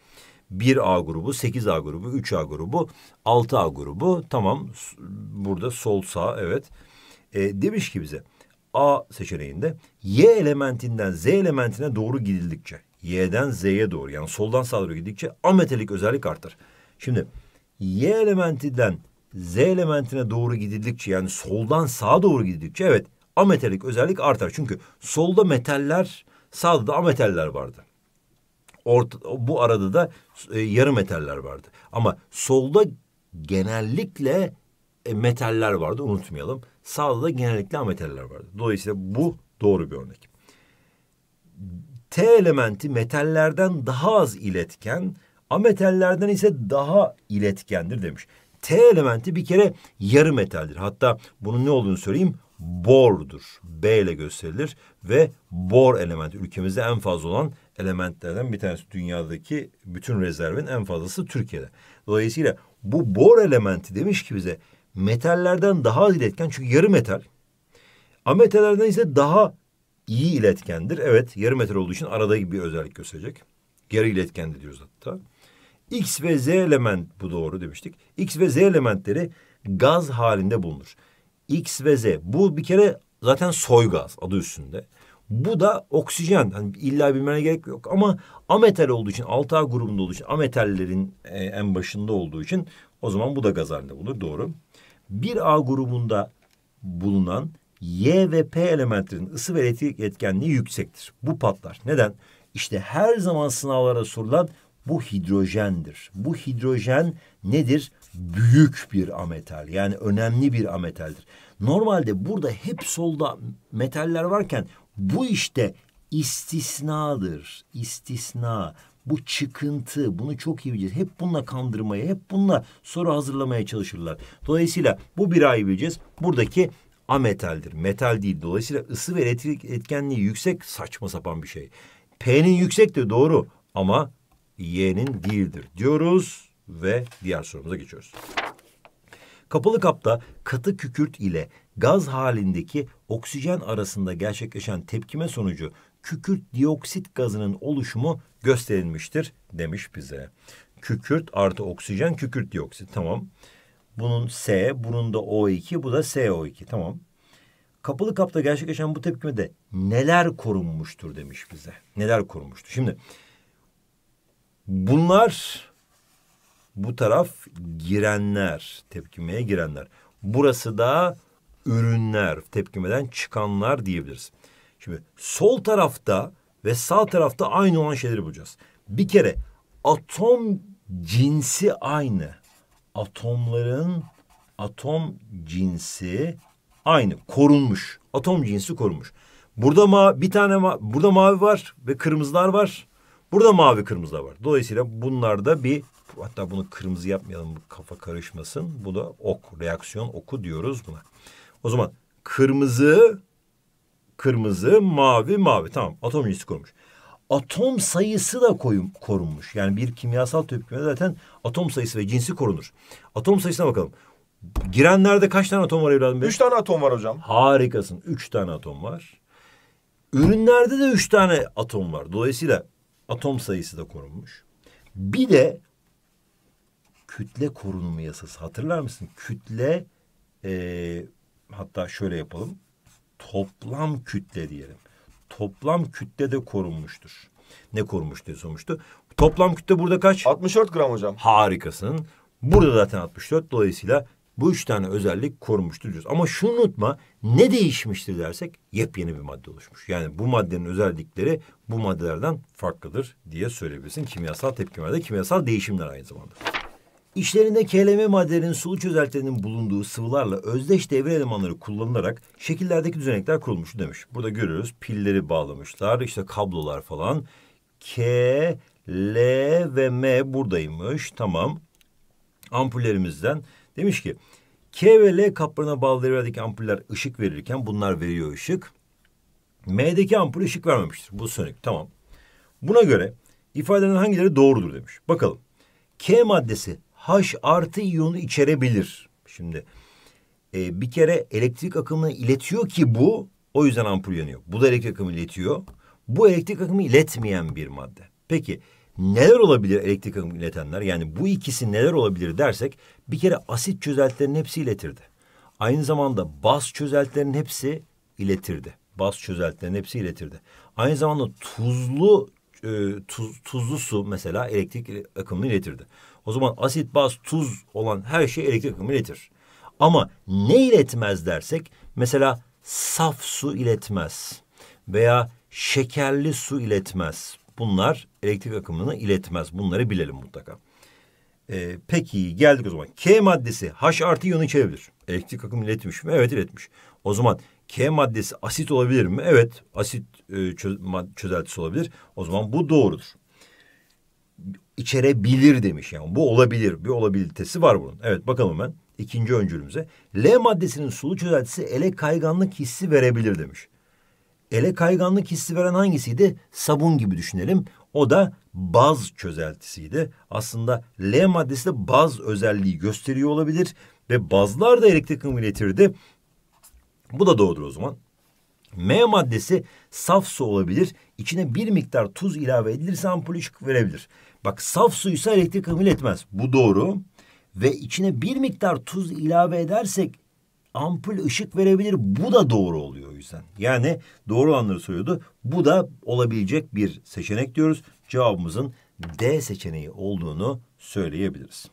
1A grubu, 8A grubu, 3A grubu, 6A grubu. Tamam burada sol sağ evet. E, demiş ki bize A seçeneğinde Y elementinden Z elementine doğru gidildikçe Y'den Z'ye doğru yani soldan sağa doğru gidildikçe ametelik özellik artar. Şimdi Y elementinden Z elementine doğru gidildikçe yani soldan sağa doğru gidildikçe evet ametalik özellik artar. Çünkü solda metaller, sağda da ametaller vardı. Orta, bu arada da e, yarı metaller vardı. Ama solda genellikle e, metaller vardı unutmayalım. Sağda da genellikle ametaller vardı. Dolayısıyla bu doğru bir örnek. T elementi metallerden daha az iletken, ametallerden ise daha iletkendir demiş. T elementi bir kere yarı metaldir. Hatta bunun ne olduğunu söyleyeyim bordur. B ile gösterilir ve bor elementi ülkemizde en fazla olan elementlerden bir tanesi. Dünyadaki bütün rezervin en fazlası Türkiye'de. Dolayısıyla bu bor elementi demiş ki bize metallerden daha az iletken çünkü yarı metal. Ametelerden ise daha iyi iletkendir. Evet yarı metal olduğu için arada gibi bir özellik gösterecek. Yarı iletken de diyoruz hatta. X ve Z element bu doğru demiştik. X ve Z elementleri gaz halinde bulunur. X ve Z. Bu bir kere zaten soy gaz adı üstünde. Bu da oksijen. Hani illa bilmene gerek yok ama ametal olduğu için, 6A grubunda olduğu için, ametallerin e, en başında olduğu için o zaman bu da gaz halinde olur. Doğru. 1A grubunda bulunan Y ve P elementlerin ısı ve elektrik etkenliği yüksektir. Bu patlar. Neden? İşte her zaman sınavlara sorulan bu hidrojendir. Bu hidrojen nedir? büyük bir ametal yani önemli bir ametaldir. Normalde burada hep solda metaller varken bu işte istisnadır. İstisna. Bu çıkıntı. Bunu çok iyi bileceğiz. Hep bununla kandırmaya, hep bununla soru hazırlamaya çalışırlar. Dolayısıyla bu bir ay bileceğiz. Buradaki ametaldir. Metal değil. Dolayısıyla ısı ve elektrik etkenliği yüksek saçma sapan bir şey. P'nin yüksek de doğru ama Y'nin değildir diyoruz. Ve diğer sorumuza geçiyoruz. Kapalı kapta katı kükürt ile gaz halindeki oksijen arasında gerçekleşen tepkime sonucu kükürt dioksit gazının oluşumu gösterilmiştir demiş bize. Kükürt artı oksijen kükürt dioksit tamam. Bunun S, bunun da O2, bu da SO2 tamam. Kapalı kapta gerçekleşen bu tepkimede neler korunmuştur demiş bize. Neler korunmuştur. Şimdi bunlar bu taraf girenler, tepkimeye girenler. Burası da ürünler, tepkimeden çıkanlar diyebiliriz. Şimdi sol tarafta ve sağ tarafta aynı olan şeyleri bulacağız. Bir kere atom cinsi aynı. Atomların atom cinsi aynı. Korunmuş. Atom cinsi korunmuş. Burada ma bir tane ma burada mavi var ve kırmızılar var. Burada mavi kırmızılar var. Dolayısıyla bunlarda bir hatta bunu kırmızı yapmayalım kafa karışmasın. Bu da ok, reaksiyon oku diyoruz buna. O zaman kırmızı, kırmızı, mavi, mavi. Tamam atom cinsi korunmuş. Atom sayısı da koyun, korunmuş. Yani bir kimyasal tepkime zaten atom sayısı ve cinsi korunur. Atom sayısına bakalım. Girenlerde kaç tane atom var evladım? Benim? Üç tane atom var hocam. Harikasın. Üç tane atom var. Ürünlerde de üç tane atom var. Dolayısıyla atom sayısı da korunmuş. Bir de kütle korunumu yasası. Hatırlar mısın? Kütle e, hatta şöyle yapalım. Toplam kütle diyelim. Toplam kütle de korunmuştur. Ne korunmuş diye sormuştu. Toplam kütle burada kaç? 64 gram hocam. Harikasın. Burada zaten 64. Dolayısıyla bu üç tane özellik korunmuştur diyoruz. Ama şunu unutma ne değişmiştir dersek yepyeni bir madde oluşmuş. Yani bu maddenin özellikleri bu maddelerden farklıdır diye söyleyebilirsin. Kimyasal tepkimelerde kimyasal değişimler aynı zamanda. İşlerinde KLM maddelerinin sulu çözeltilerinin bulunduğu sıvılarla özdeş devre elemanları kullanılarak şekillerdeki düzenekler kurulmuş demiş. Burada görüyoruz pilleri bağlamışlar, işte kablolar falan. K, L ve M buradaymış. Tamam. Ampullerimizden demiş ki K ve L kaplarına bağlı devredeki ampuller ışık verirken bunlar veriyor ışık. M'deki ampul ışık vermemiştir. Bu sönük. Tamam. Buna göre ifadelerin hangileri doğrudur demiş. Bakalım. K maddesi H artı iyonu içerebilir. Şimdi e, bir kere elektrik akımını iletiyor ki bu o yüzden ampul yanıyor. Bu da elektrik akımı iletiyor. Bu elektrik akımı iletmeyen bir madde. Peki neler olabilir elektrik akımı iletenler? Yani bu ikisi neler olabilir dersek bir kere asit çözeltilerin hepsi iletirdi. Aynı zamanda baz çözeltilerin hepsi iletirdi. Baz çözeltilerin hepsi iletirdi. Aynı zamanda tuzlu e, tuz, tuzlu su mesela elektrik akımını iletirdi. O zaman asit, baz, tuz olan her şey elektrik akımı iletir. Ama ne iletmez dersek mesela saf su iletmez veya şekerli su iletmez. Bunlar elektrik akımını iletmez. Bunları bilelim mutlaka. Ee, peki geldik o zaman. K maddesi H artı iyonu içerebilir. Elektrik akım iletmiş mi? Evet iletmiş. O zaman K maddesi asit olabilir mi? Evet asit e, çöz, çözeltisi olabilir. O zaman bu doğrudur içerebilir demiş. Yani bu olabilir. Bir olabilitesi var bunun. Evet bakalım ben ikinci öncülümüze. L maddesinin sulu çözeltisi ele kayganlık hissi verebilir demiş. Ele kayganlık hissi veren hangisiydi? Sabun gibi düşünelim. O da baz çözeltisiydi. Aslında L maddesi de baz özelliği gösteriyor olabilir. Ve bazlar da elektrik akımı iletirdi. Bu da doğrudur o zaman. M maddesi saf su olabilir. İçine bir miktar tuz ilave edilirse ampul ışık verebilir. Bak saf suysa elektrik hamil etmez. Bu doğru. Ve içine bir miktar tuz ilave edersek ampul ışık verebilir. Bu da doğru oluyor o yüzden. Yani doğru olanları söylüyordu. Bu da olabilecek bir seçenek diyoruz. Cevabımızın D seçeneği olduğunu söyleyebiliriz.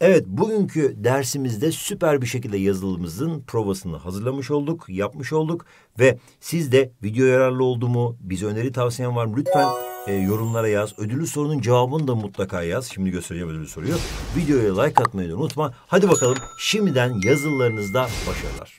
Evet bugünkü dersimizde süper bir şekilde yazılımızın provasını hazırlamış olduk, yapmış olduk ve siz de video yararlı oldu mu, bize öneri tavsiyen var mı lütfen e, yorumlara yaz. Ödüllü sorunun cevabını da mutlaka yaz. Şimdi göstereceğim ödüllü soruyu. Videoya like atmayı unutma. Hadi bakalım şimdiden yazılarınızda başarılar.